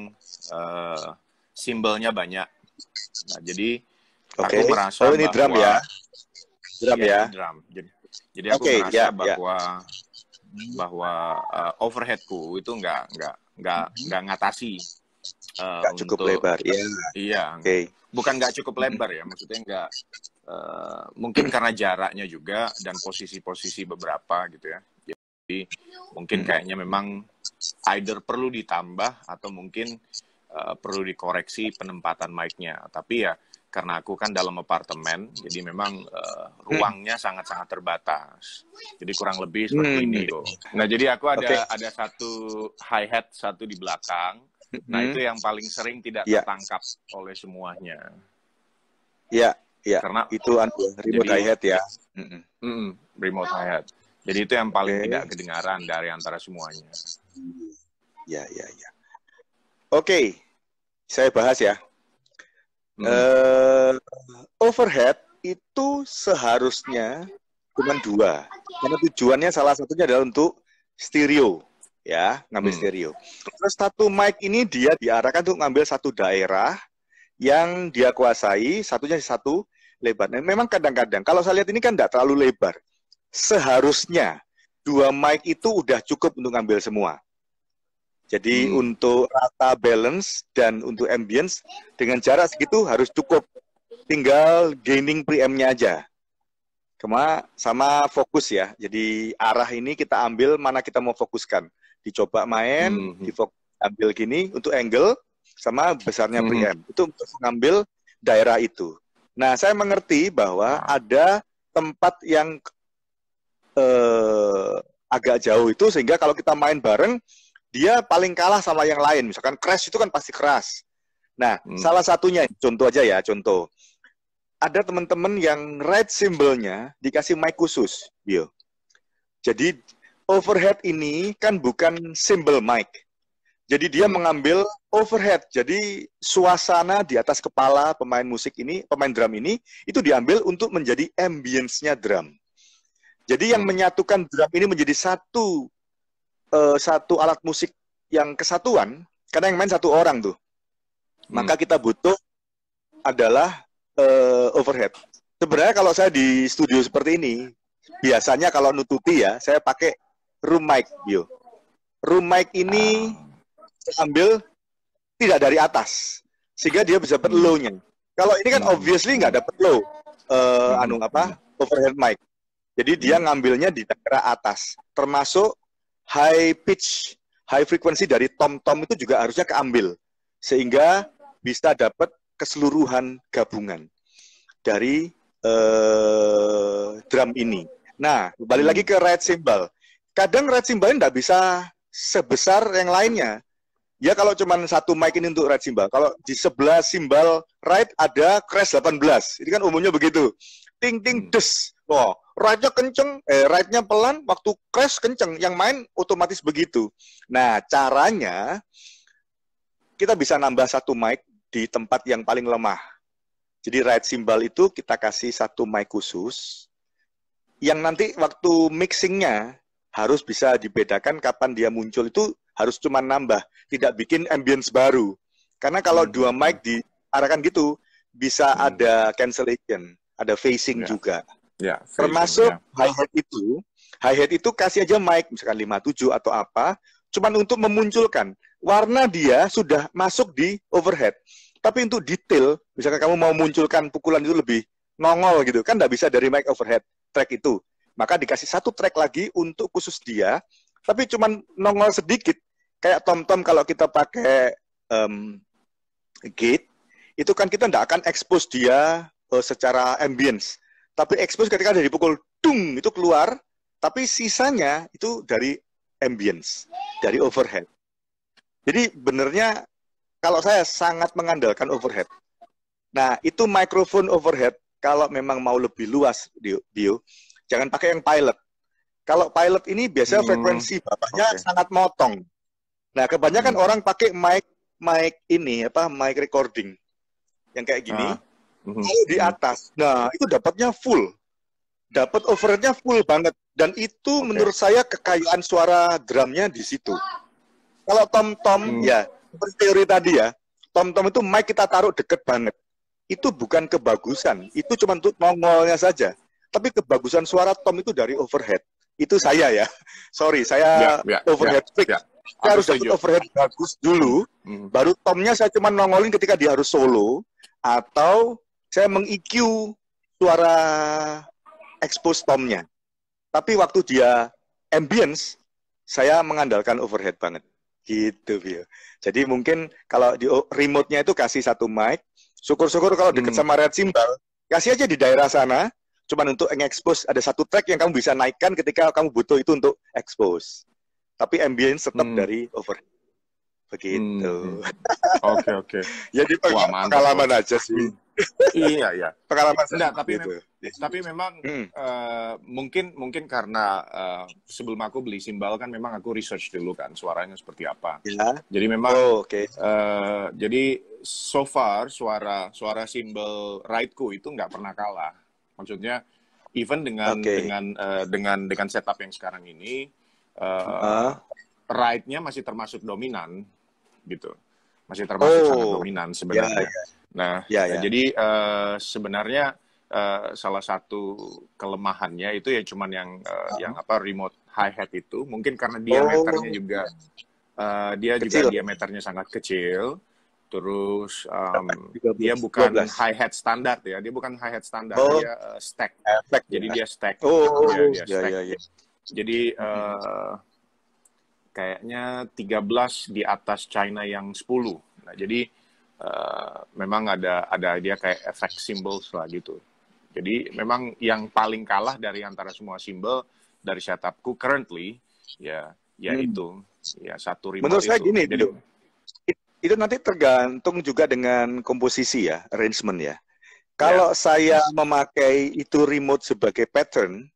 uh, simbolnya banyak. Nah, jadi okay. aku merasa oh, ini bahwa, drum ya drum iya, ya, drum jadi, jadi aku okay, merasa yeah, ya. bahwa yeah. bahwa uh, overheadku itu nggak nggak nggak nggak ngatasi uh, eh, gak cukup lebar ya iya, iya okay. bukan nggak cukup lebar ya maksudnya nggak uh, mungkin karena jaraknya juga dan posisi-posisi beberapa gitu ya jadi mungkin mm. kayaknya memang either perlu ditambah atau mungkin uh, perlu dikoreksi penempatan mic-nya tapi ya karena aku kan dalam apartemen, jadi memang uh, ruangnya sangat-sangat hmm. terbatas. Jadi kurang lebih seperti hmm. ini loh. Nah, jadi aku ada okay. ada satu hi hat satu di belakang. Nah, hmm. itu yang paling sering tidak yeah. tertangkap oleh semuanya. Iya, yeah, iya. Yeah. Karena itu anu, remote jadi, hi hat ya. Mm -mm, mm remote hi hat. Jadi itu yang paling okay. tidak kedengaran dari antara semuanya. Ya, ya, ya. Oke. Okay. Saya bahas ya uh, overhead itu seharusnya cuma dua karena tujuannya salah satunya adalah untuk stereo ya ngambil hmm. stereo terus satu mic ini dia diarahkan untuk ngambil satu daerah yang dia kuasai satunya satu lebar nah, memang kadang-kadang kalau saya lihat ini kan tidak terlalu lebar seharusnya dua mic itu udah cukup untuk ngambil semua jadi hmm. untuk rata balance dan untuk ambience dengan jarak segitu harus cukup. Tinggal gaining preamp-nya aja. Kema sama fokus ya. Jadi arah ini kita ambil mana kita mau fokuskan. Dicoba main, hmm. hmm. gini untuk angle sama besarnya preamp. Hmm. Itu untuk mengambil daerah itu. Nah, saya mengerti bahwa ada tempat yang eh, agak jauh itu sehingga kalau kita main bareng dia paling kalah sama yang lain. Misalkan crash itu kan pasti keras. Nah, hmm. salah satunya, contoh aja ya, contoh. Ada teman-teman yang red symbolnya dikasih mic khusus, Bio. Jadi, overhead ini kan bukan simbol mic. Jadi dia hmm. mengambil overhead. Jadi suasana di atas kepala pemain musik ini, pemain drum ini, itu diambil untuk menjadi ambience-nya drum. Jadi yang hmm. menyatukan drum ini menjadi satu uh, satu alat musik yang kesatuan karena yang main satu orang tuh hmm. maka kita butuh adalah uh, overhead sebenarnya kalau saya di studio seperti ini biasanya kalau nututi ya saya pakai room mic yo room mic ini saya ambil tidak dari atas sehingga dia bisa dapat hmm. low-nya kalau ini kan hmm. obviously nggak dapat low uh, anu apa overhead mic jadi dia ngambilnya di daerah atas termasuk high pitch, high frequency dari tom-tom itu juga harusnya keambil. Sehingga bisa dapat keseluruhan gabungan dari uh, drum ini. Nah, kembali lagi ke red cymbal. Kadang red cymbal tidak bisa sebesar yang lainnya. Ya kalau cuma satu mic ini untuk red cymbal. Kalau di sebelah cymbal right ada crash 18. Ini kan umumnya begitu. Ting ting hmm. des. Oh, ride-nya kenceng, eh, ride-nya pelan, waktu crash kenceng, yang main otomatis begitu. Nah, caranya kita bisa nambah satu mic di tempat yang paling lemah. Jadi ride simbal itu kita kasih satu mic khusus, yang nanti waktu mixingnya harus bisa dibedakan kapan dia muncul itu harus cuma nambah, tidak bikin ambience baru. Karena kalau hmm. dua mic diarahkan gitu, bisa hmm. ada cancellation, ada facing ya. juga. Ya, termasuk ya. high hat itu, high hat itu kasih aja mic misalkan 57 atau apa, cuman untuk memunculkan warna dia sudah masuk di overhead. Tapi untuk detail, misalkan kamu mau munculkan pukulan itu lebih nongol gitu, kan nggak bisa dari mic overhead track itu. Maka dikasih satu track lagi untuk khusus dia, tapi cuman nongol sedikit. Kayak tom-tom kalau kita pakai um, gate, itu kan kita nggak akan expose dia uh, secara ambience tapi expose ketika dari pukul dung itu keluar, tapi sisanya itu dari ambience, dari overhead. Jadi benernya kalau saya sangat mengandalkan overhead. Nah, itu microphone overhead kalau memang mau lebih luas bio, jangan pakai yang pilot. Kalau pilot ini biasanya hmm, frekuensi bapaknya okay. sangat motong. Nah, kebanyakan hmm. orang pakai mic mic ini apa mic recording yang kayak gini. Ah mm di atas, nah itu dapatnya full, dapat overheadnya full banget, dan itu okay. menurut saya kekayaan suara drumnya di situ. Kalau tom tom mm. ya seperti teori tadi ya, tom tom itu mic kita taruh deket banget, itu bukan kebagusan, itu cuma untuk nongolnya saja. Tapi kebagusan suara tom itu dari overhead. Itu saya ya, sorry saya yeah, yeah, ya, overhead yeah, fix. Yeah saya harus dapat overhead bagus dulu, hmm. baru tomnya saya cuma nongolin ketika dia harus solo atau saya meng-EQ suara expose tomnya. Tapi waktu dia ambience, saya mengandalkan overhead banget. Gitu, Bio. Jadi mungkin kalau di remote-nya itu kasih satu mic, syukur-syukur kalau dekat hmm. sama red cymbal, kasih aja di daerah sana, cuman untuk expose ada satu track yang kamu bisa naikkan ketika kamu butuh itu untuk expose. Tapi ambience tetap hmm. dari overhead. Begitu. Hmm, hmm. Oke, hmm. oke. Okay, okay. Jadi pengalaman aja sih. Hmm iya iya pengalaman Nggak, tapi gitu. mem iya, tapi memang hmm. uh, mungkin mungkin karena uh, sebelum aku beli simbal kan memang aku research dulu kan suaranya seperti apa ya. jadi memang oh, okay. uh, eh, jadi so far suara suara simbal rightku itu nggak pernah kalah maksudnya even dengan okay. dengan uh, dengan dengan setup yang sekarang ini uh, uh. ride-nya masih termasuk dominan gitu masih termasuk oh. sangat dominan sebenarnya yeah, yeah. Nah, ya, eh, ya. jadi uh, sebenarnya uh, salah satu kelemahannya itu ya cuman yang uh, -huh. yang apa remote high hat itu mungkin karena oh, diameternya oh. juga uh, dia kecil. juga diameternya sangat kecil. Terus um, 13, dia bukan 12. hi hat standar ya, dia bukan high hat standar, oh. dia uh, stack. Effect, jadi ya. dia stack. Oh, iya, dia, dia oh, oh. ya, Ya, ya. Jadi uh, kayaknya 13 di atas China yang 10. Nah, jadi uh, memang ada ada dia kayak efek simbol lah gitu. Jadi memang yang paling kalah dari antara semua simbol dari setupku currently ya ya hmm. itu ya satu ribu. Menurut itu. saya gini, Jadi, itu, itu nanti tergantung juga dengan komposisi ya, arrangement ya. ya. Kalau yeah. saya memakai itu remote sebagai pattern,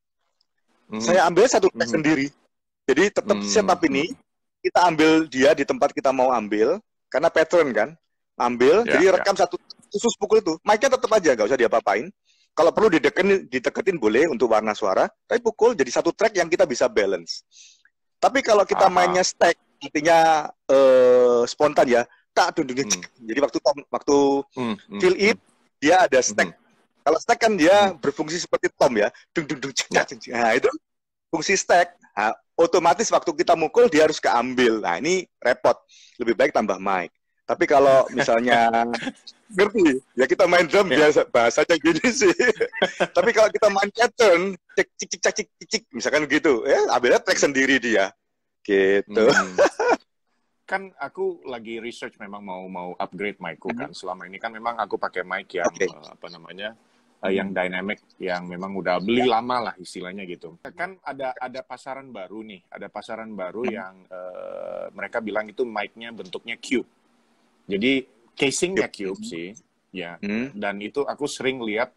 mm saya ambil satu mm sendiri. Jadi tetap mm setup ini kita ambil dia di tempat kita mau ambil karena pattern kan ambil, yeah, jadi ya. rekam yeah. satu khusus pukul itu. Mic-nya tetap aja, nggak usah diapa-apain. Kalau perlu dideketin, diteketin boleh untuk warna suara, tapi pukul jadi satu track yang kita bisa balance. Tapi kalau kita Aha. mainnya stack, artinya uh, spontan ya, tak dundung hmm. Jadi waktu tom waktu hmm, hmm, fill it, hmm. dia ada stack. Hmm. Kalau stack kan dia hmm. berfungsi seperti tom ya, dung dung dung ya. Nah itu fungsi stack. Nah, otomatis waktu kita mukul dia harus keambil. Nah ini repot. Lebih baik tambah mic. Tapi kalau misalnya ngerti, ya kita main drum yeah. biasa bahasanya gini sih. Tapi kalau kita main pattern, cek cik cik cik cik, misalkan gitu, ya ambilnya track sendiri dia. Gitu. Hmm. kan aku lagi research memang mau mau upgrade micku kan. kan. Selama ini kan memang aku pakai mic yang okay. uh, eh, apa namanya? Uh, yang dynamic yang memang udah beli ya. lama lah istilahnya gitu. Kan ada ada pasaran baru nih, ada pasaran baru hmm. yang uh, mereka bilang itu mic bentuknya cube jadi casingnya cube sih, ya. Hmm. Dan itu aku sering lihat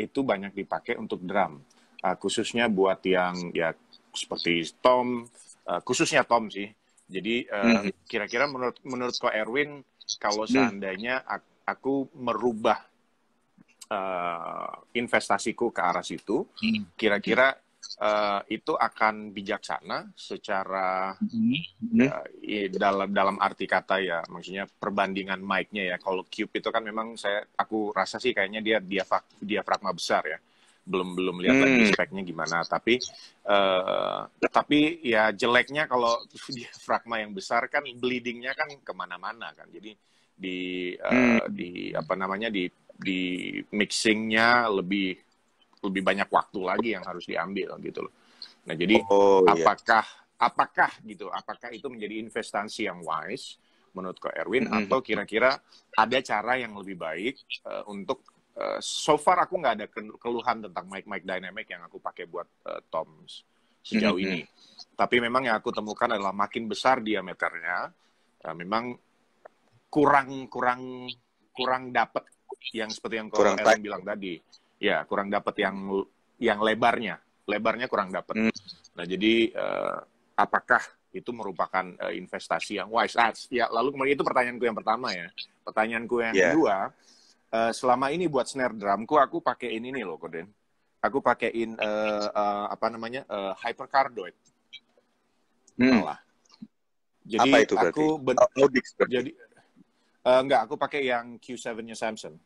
itu banyak dipakai untuk drum, uh, khususnya buat yang ya seperti tom, uh, khususnya tom sih. Jadi uh, hmm. kira-kira menurut menurut Ko Erwin kalau hmm. seandainya aku merubah uh, investasiku ke arah situ, hmm. kira-kira hmm uh, itu akan bijaksana secara mm-hmm. uh, dalam dalam arti kata ya maksudnya perbandingan mic-nya ya kalau cube itu kan memang saya aku rasa sih kayaknya dia dia diafragma besar ya belum belum lihat hmm. lagi mm. speknya gimana tapi uh, tapi ya jeleknya kalau diafragma yang besar kan bleedingnya kan kemana-mana kan jadi di uh, hmm. di apa namanya di di mixingnya lebih lebih banyak waktu lagi yang harus diambil gitu loh. Nah, jadi oh, iya. apakah apakah gitu, apakah itu menjadi investasi yang wise menurut Ko Erwin mm -hmm. atau kira-kira ada cara yang lebih baik uh, untuk uh, so far aku nggak ada keluhan tentang mic mic dynamic yang aku pakai buat uh, toms sejauh mm -hmm. ini. Tapi memang yang aku temukan adalah makin besar diameternya, uh, memang kurang kurang kurang dapat yang seperti yang kau Erwin bilang tadi ya kurang dapat yang yang lebarnya lebarnya kurang dapat hmm. nah jadi uh, apakah itu merupakan uh, investasi yang wise ah, ya lalu kemudian itu pertanyaanku yang pertama ya pertanyaanku yang yeah. kedua uh, selama ini buat snare drumku aku pakai ini nih loh koden aku pakaiin uh, uh, apa namanya uh, hypercardoid hmm. lah jadi apa itu aku ben- oh, jadi uh, enggak aku pakai yang Q7-nya Samsung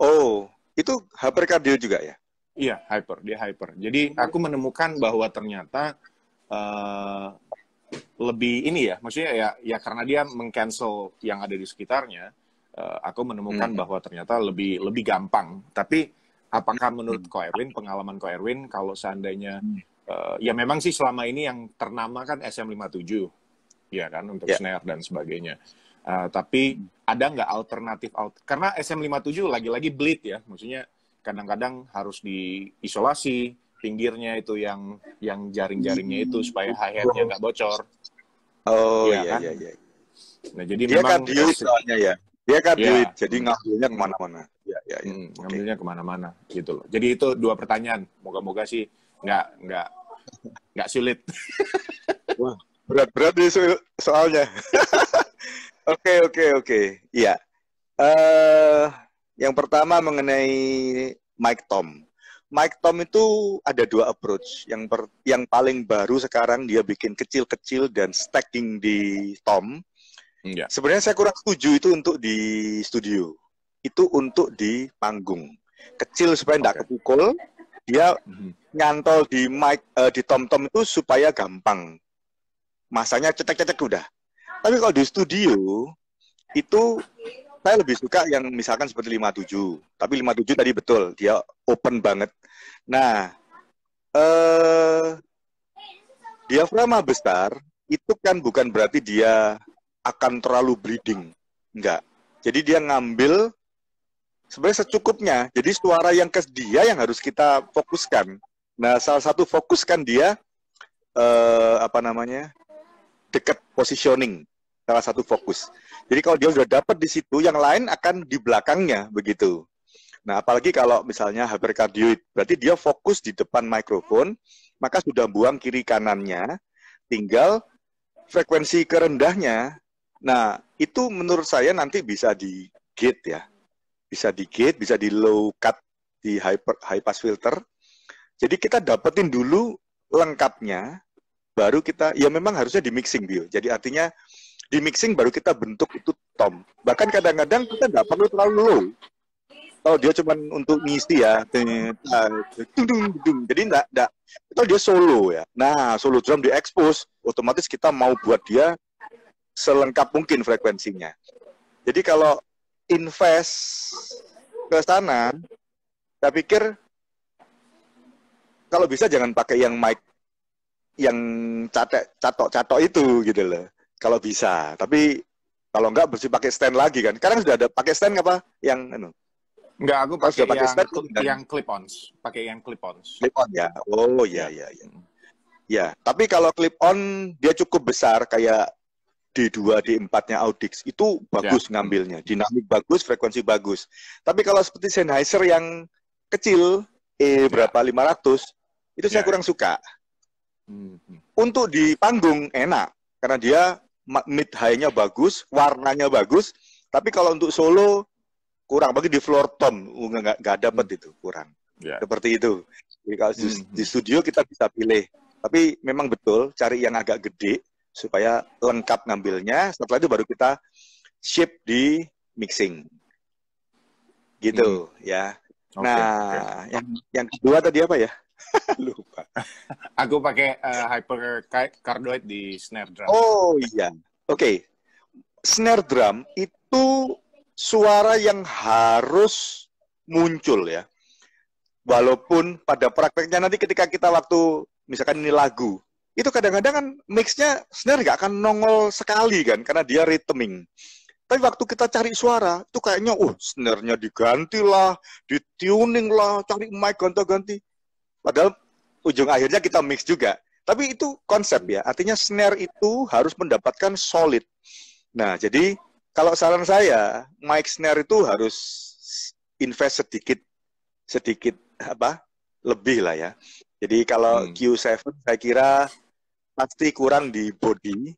oh itu hyper cardio juga ya? Iya, hyper. Dia hyper. Jadi aku menemukan bahwa ternyata uh, lebih ini ya, maksudnya ya ya karena dia mengcancel yang ada di sekitarnya, uh, aku menemukan hmm. bahwa ternyata lebih lebih gampang. Tapi apakah menurut hmm. Ko Erwin, pengalaman Ko Erwin kalau seandainya uh, ya memang sih selama ini yang ternama kan SM57 ya kan untuk yeah. snare dan sebagainya. Uh, tapi ada nggak alternatif alt karena SM57 lagi-lagi bleed ya maksudnya kadang-kadang harus diisolasi pinggirnya itu yang yang jaring-jaringnya itu supaya akhirnya nggak bocor oh iya iya, kan? iya iya nah jadi dia memang dia soalnya ya dia kan ya. jadi ngambilnya kemana-mana ya ya, ya. Hmm, okay. ngambilnya kemana-mana gitu loh jadi itu dua pertanyaan moga-moga sih nggak nggak nggak sulit Wah, berat-berat sih soalnya Oke oke oke. Iya. Eh yang pertama mengenai Mike Tom. Mike Tom itu ada dua approach. Yang per, yang paling baru sekarang dia bikin kecil-kecil dan stacking di Tom. Yeah. Sebenarnya saya kurang setuju itu untuk di studio. Itu untuk di panggung. Kecil supaya tidak okay. kepukul. Dia mhm. nyantol di mic uh, eh, di Tom Tom itu supaya gampang. Masanya cetek-cetek udah. Tapi kalau di studio itu saya lebih suka yang misalkan seperti 57. Tapi 57 tadi betul, dia open banget. Nah, eh diafragma besar itu kan bukan berarti dia akan terlalu breeding Enggak. Jadi dia ngambil sebenarnya secukupnya. Jadi suara yang ke dia yang harus kita fokuskan. Nah, salah satu fokuskan dia eh, apa namanya? dekat positioning salah satu fokus. Jadi kalau dia sudah dapat di situ, yang lain akan di belakangnya begitu. Nah, apalagi kalau misalnya hypercardioid, berarti dia fokus di depan mikrofon, maka sudah buang kiri kanannya, tinggal frekuensi kerendahnya. Nah, itu menurut saya nanti bisa di gate ya. Bisa di gate, bisa di low cut di hyper, high pass filter. Jadi kita dapetin dulu lengkapnya, baru kita, ya memang harusnya di mixing bio. Jadi artinya di mixing baru kita bentuk itu tom bahkan kadang-kadang kita nggak perlu terlalu low Kalau dia cuman untuk ngisi ya eh, jadi nggak, nggak. atau dia solo ya nah solo drum di expose otomatis kita mau buat dia selengkap mungkin frekuensinya jadi kalau invest ke sana saya pikir kalau bisa jangan pakai yang mic yang catok catok itu gitu loh kalau bisa, tapi kalau enggak mesti pakai stand lagi kan. Sekarang sudah ada pakai stand apa yang anu? Enggak, aku pakai sudah pakai yang, stand kan? yang clip-ons, pakai yang clip-ons. Clip-on ya. Oh iya ya. iya iya. Ya, tapi kalau clip-on dia cukup besar kayak D2, D4-nya Audix itu bagus ya. ngambilnya, dinamik bagus, frekuensi bagus. Tapi kalau seperti Sennheiser yang kecil eh berapa ya. 500 itu ya. saya kurang suka. Hmm, hmm. Untuk di panggung enak karena dia mid high-nya bagus, warnanya bagus, tapi kalau untuk solo kurang bagi di floor tom uh, nggak nggak dapat itu kurang. Yeah. Seperti itu. Jadi kalau mm -hmm. di studio kita bisa pilih. Tapi memang betul cari yang agak gede supaya lengkap ngambilnya. Setelah itu baru kita shape di mixing. Gitu mm. ya. Nah, okay. yang yang kedua tadi apa ya? Lupa. Aku pakai uh, eh, hyper cardioid di snare drum. Oh iya. Oke. Okay. Snare drum itu suara yang harus muncul ya. Walaupun pada prakteknya nanti ketika kita waktu misalkan ini lagu, itu kadang-kadang kan mixnya snare gak akan nongol sekali kan karena dia rhythming. Tapi waktu kita cari suara, itu kayaknya, uh, snare-nya diganti lah, dituning lah, cari mic ganti ganti Padahal ujung akhirnya kita mix juga. Tapi itu konsep ya. Artinya snare itu harus mendapatkan solid. Nah, jadi kalau saran saya, mic snare itu harus invest sedikit sedikit apa? lebih lah ya. Jadi kalau hmm. Q7 saya kira pasti kurang di body,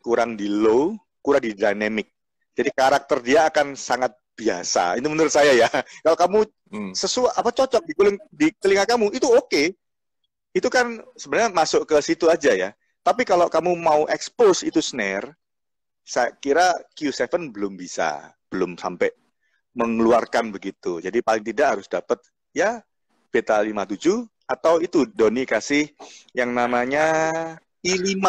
kurang di low, kurang di dynamic. Jadi karakter dia akan sangat biasa. Itu menurut saya ya. Kalau kamu hmm. sesuai apa cocok di, kuling, di telinga kamu itu oke. Okay. Itu kan sebenarnya masuk ke situ aja ya. Tapi kalau kamu mau expose itu snare, saya kira Q7 belum bisa, belum sampai mengeluarkan begitu. Jadi paling tidak harus dapat ya beta 57 atau itu Doni kasih yang namanya I5.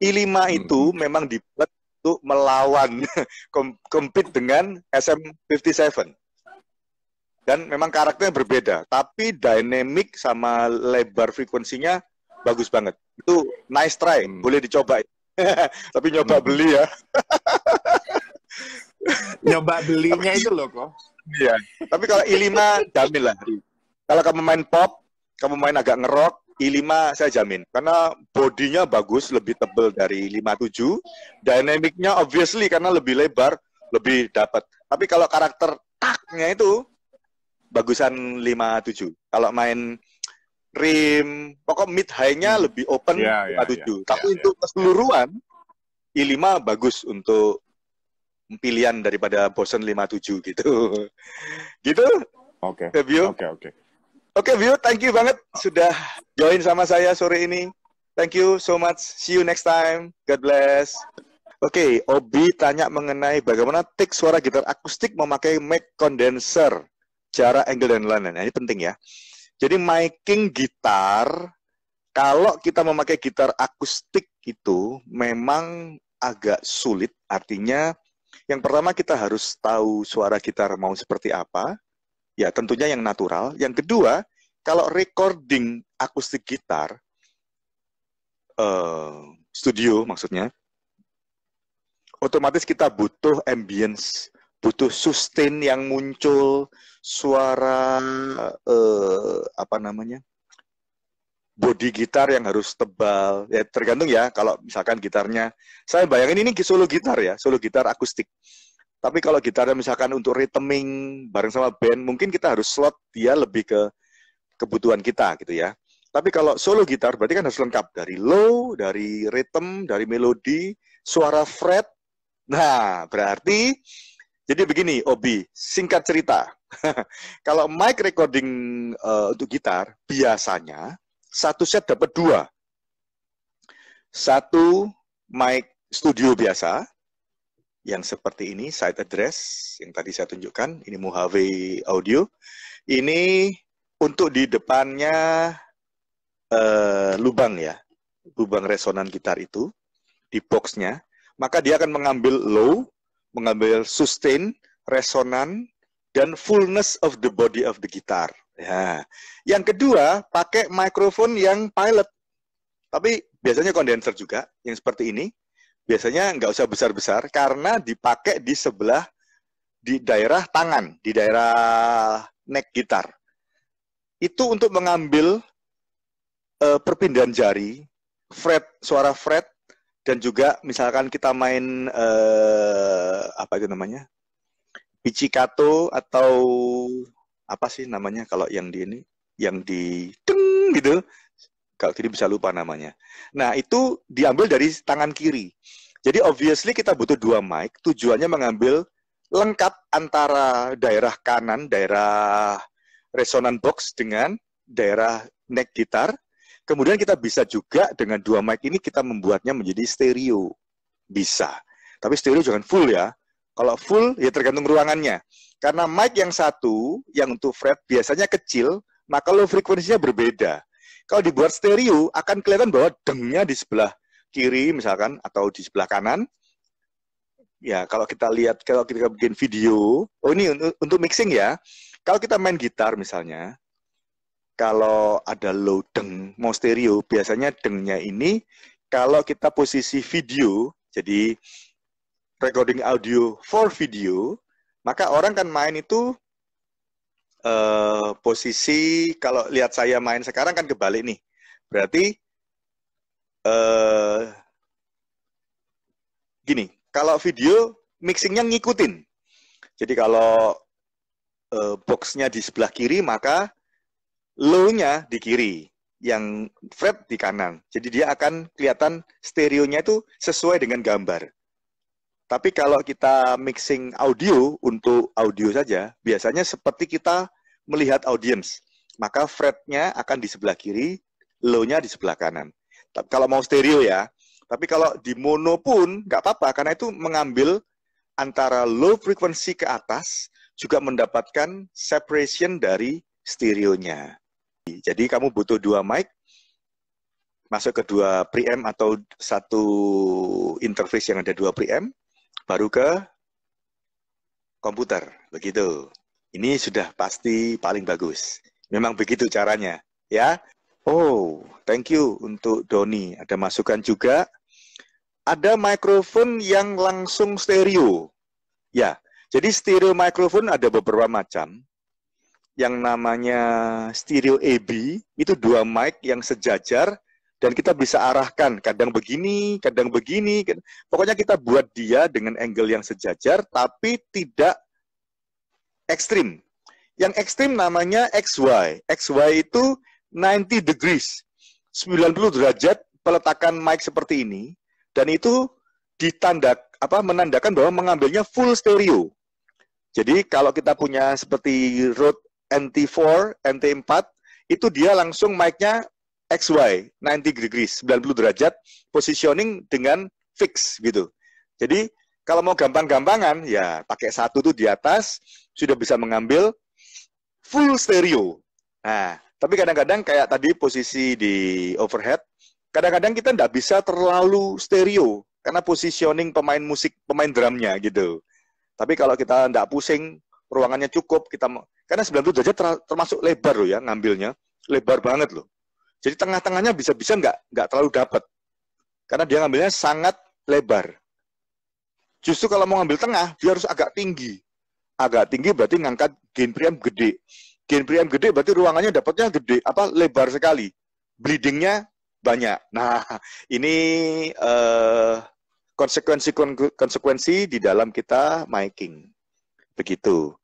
I5 hmm. itu memang dibuat untuk melawan compete dengan SM57 dan memang karakternya berbeda tapi dynamic sama lebar frekuensinya bagus banget itu nice try hmm. boleh dicoba tapi nyoba hmm. beli ya nyoba belinya tapi, itu loh kok iya tapi kalau i5 jamin lah kalau kamu main pop kamu main agak ngerok i5 saya jamin karena bodinya bagus lebih tebal dari 57 dynamicnya obviously karena lebih lebar lebih dapat tapi kalau karakter taknya itu bagusan 57 kalau main rim pokok mid high-nya hmm. lebih open yeah, 57 yeah, tapi yeah, untuk yeah. keseluruhan i5 bagus untuk pilihan daripada bosen 57 gitu gitu oke okay. oke oke okay, okay. Oke, okay, view, thank you banget sudah join sama saya sore ini. Thank you so much. See you next time. God bless. Oke, okay, Obi tanya mengenai bagaimana take suara gitar akustik memakai mic condenser, cara angle dan lain-lain. Nah, ini penting ya. Jadi miking gitar, kalau kita memakai gitar akustik itu memang agak sulit. Artinya, yang pertama kita harus tahu suara gitar mau seperti apa ya tentunya yang natural. Yang kedua, kalau recording akustik gitar uh, studio maksudnya, otomatis kita butuh ambience, butuh sustain yang muncul suara uh, apa namanya? body gitar yang harus tebal ya tergantung ya kalau misalkan gitarnya saya bayangin ini solo gitar ya solo gitar akustik tapi kalau gitarnya misalkan untuk rhythming bareng sama band, mungkin kita harus slot dia lebih ke kebutuhan kita gitu ya. Tapi kalau solo gitar berarti kan harus lengkap dari low, dari rhythm, dari melodi, suara fret. Nah, berarti jadi begini, Obi, singkat cerita. kalau mic recording uh, untuk gitar biasanya satu set dapat dua. Satu mic studio biasa, yang seperti ini, site address yang tadi saya tunjukkan, ini Mojave Audio. Ini untuk di depannya uh, lubang ya, lubang resonan gitar itu, di boxnya, maka dia akan mengambil low, mengambil sustain, resonan, dan fullness of the body of the guitar. Ya. Yang kedua, pakai microphone yang pilot. Tapi biasanya kondenser juga, yang seperti ini biasanya nggak usah besar-besar karena dipakai di sebelah di daerah tangan, di daerah neck gitar. Itu untuk mengambil uh, perpindahan jari, fret, suara fret, dan juga misalkan kita main uh, apa itu namanya, pizzicato atau apa sih namanya kalau yang di ini, yang di teng gitu, kalau jadi bisa lupa namanya. Nah, itu diambil dari tangan kiri. Jadi obviously kita butuh dua mic, tujuannya mengambil lengkap antara daerah kanan, daerah resonan box dengan daerah neck gitar. Kemudian kita bisa juga dengan dua mic ini kita membuatnya menjadi stereo. Bisa. Tapi stereo jangan full ya. Kalau full ya tergantung ruangannya. Karena mic yang satu yang untuk fret biasanya kecil, maka low frekuensinya berbeda. Kalau dibuat stereo akan kelihatan bahwa dengnya di sebelah kiri misalkan atau di sebelah kanan. Ya, kalau kita lihat kalau kita bikin video, oh ini untuk, mixing ya. Kalau kita main gitar misalnya, kalau ada low deng mau stereo, biasanya dengnya ini kalau kita posisi video, jadi recording audio for video, maka orang kan main itu uh, posisi kalau lihat saya main sekarang kan kebalik nih. Berarti uh, gini, kalau video mixingnya ngikutin. Jadi kalau uh, boxnya di sebelah kiri maka low-nya di kiri, yang fret di kanan. Jadi dia akan kelihatan stereonya itu sesuai dengan gambar. Tapi kalau kita mixing audio untuk audio saja, biasanya seperti kita melihat audiens, Maka fretnya akan di sebelah kiri, low-nya di sebelah kanan. Tapi kalau mau stereo ya. Tapi kalau di mono pun nggak apa-apa, karena itu mengambil antara low frequency ke atas, juga mendapatkan separation dari stereonya. Jadi kamu butuh dua mic, masuk ke dua preamp atau satu interface yang ada dua preamp, baru ke komputer. Begitu. Ini sudah pasti paling bagus. Memang begitu caranya, ya. Oh, thank you untuk Doni. Ada masukan juga. Ada mikrofon yang langsung stereo. Ya, jadi stereo mikrofon ada beberapa macam. Yang namanya stereo AB, itu dua mic yang sejajar dan kita bisa arahkan kadang begini, kadang begini. Pokoknya kita buat dia dengan angle yang sejajar tapi tidak ekstrim. Yang ekstrim namanya XY. XY itu 90 degrees, 90 derajat peletakan mic seperti ini dan itu ditandak, apa menandakan bahwa mengambilnya full stereo. Jadi kalau kita punya seperti Rode NT4, NT4 itu dia langsung mic-nya XY 90 degrees 90 derajat positioning dengan fix gitu. Jadi kalau mau gampang-gampangan ya pakai satu tuh di atas sudah bisa mengambil full stereo. Nah, tapi kadang-kadang kayak tadi posisi di overhead, kadang-kadang kita nggak bisa terlalu stereo karena positioning pemain musik, pemain drumnya gitu. Tapi kalau kita nggak pusing, ruangannya cukup, kita karena 90 derajat termasuk lebar loh ya ngambilnya, lebar banget loh. Jadi tengah-tengahnya bisa-bisa nggak nggak terlalu dapat karena dia ngambilnya sangat lebar. Justru kalau mau ngambil tengah, dia harus agak tinggi. Agak tinggi berarti ngangkat gain premium gede. Gain premium gede berarti ruangannya dapatnya gede, apa lebar sekali. Bleedingnya banyak. Nah, ini uh, eh, konsekuensi konsekuensi di dalam kita making. Begitu.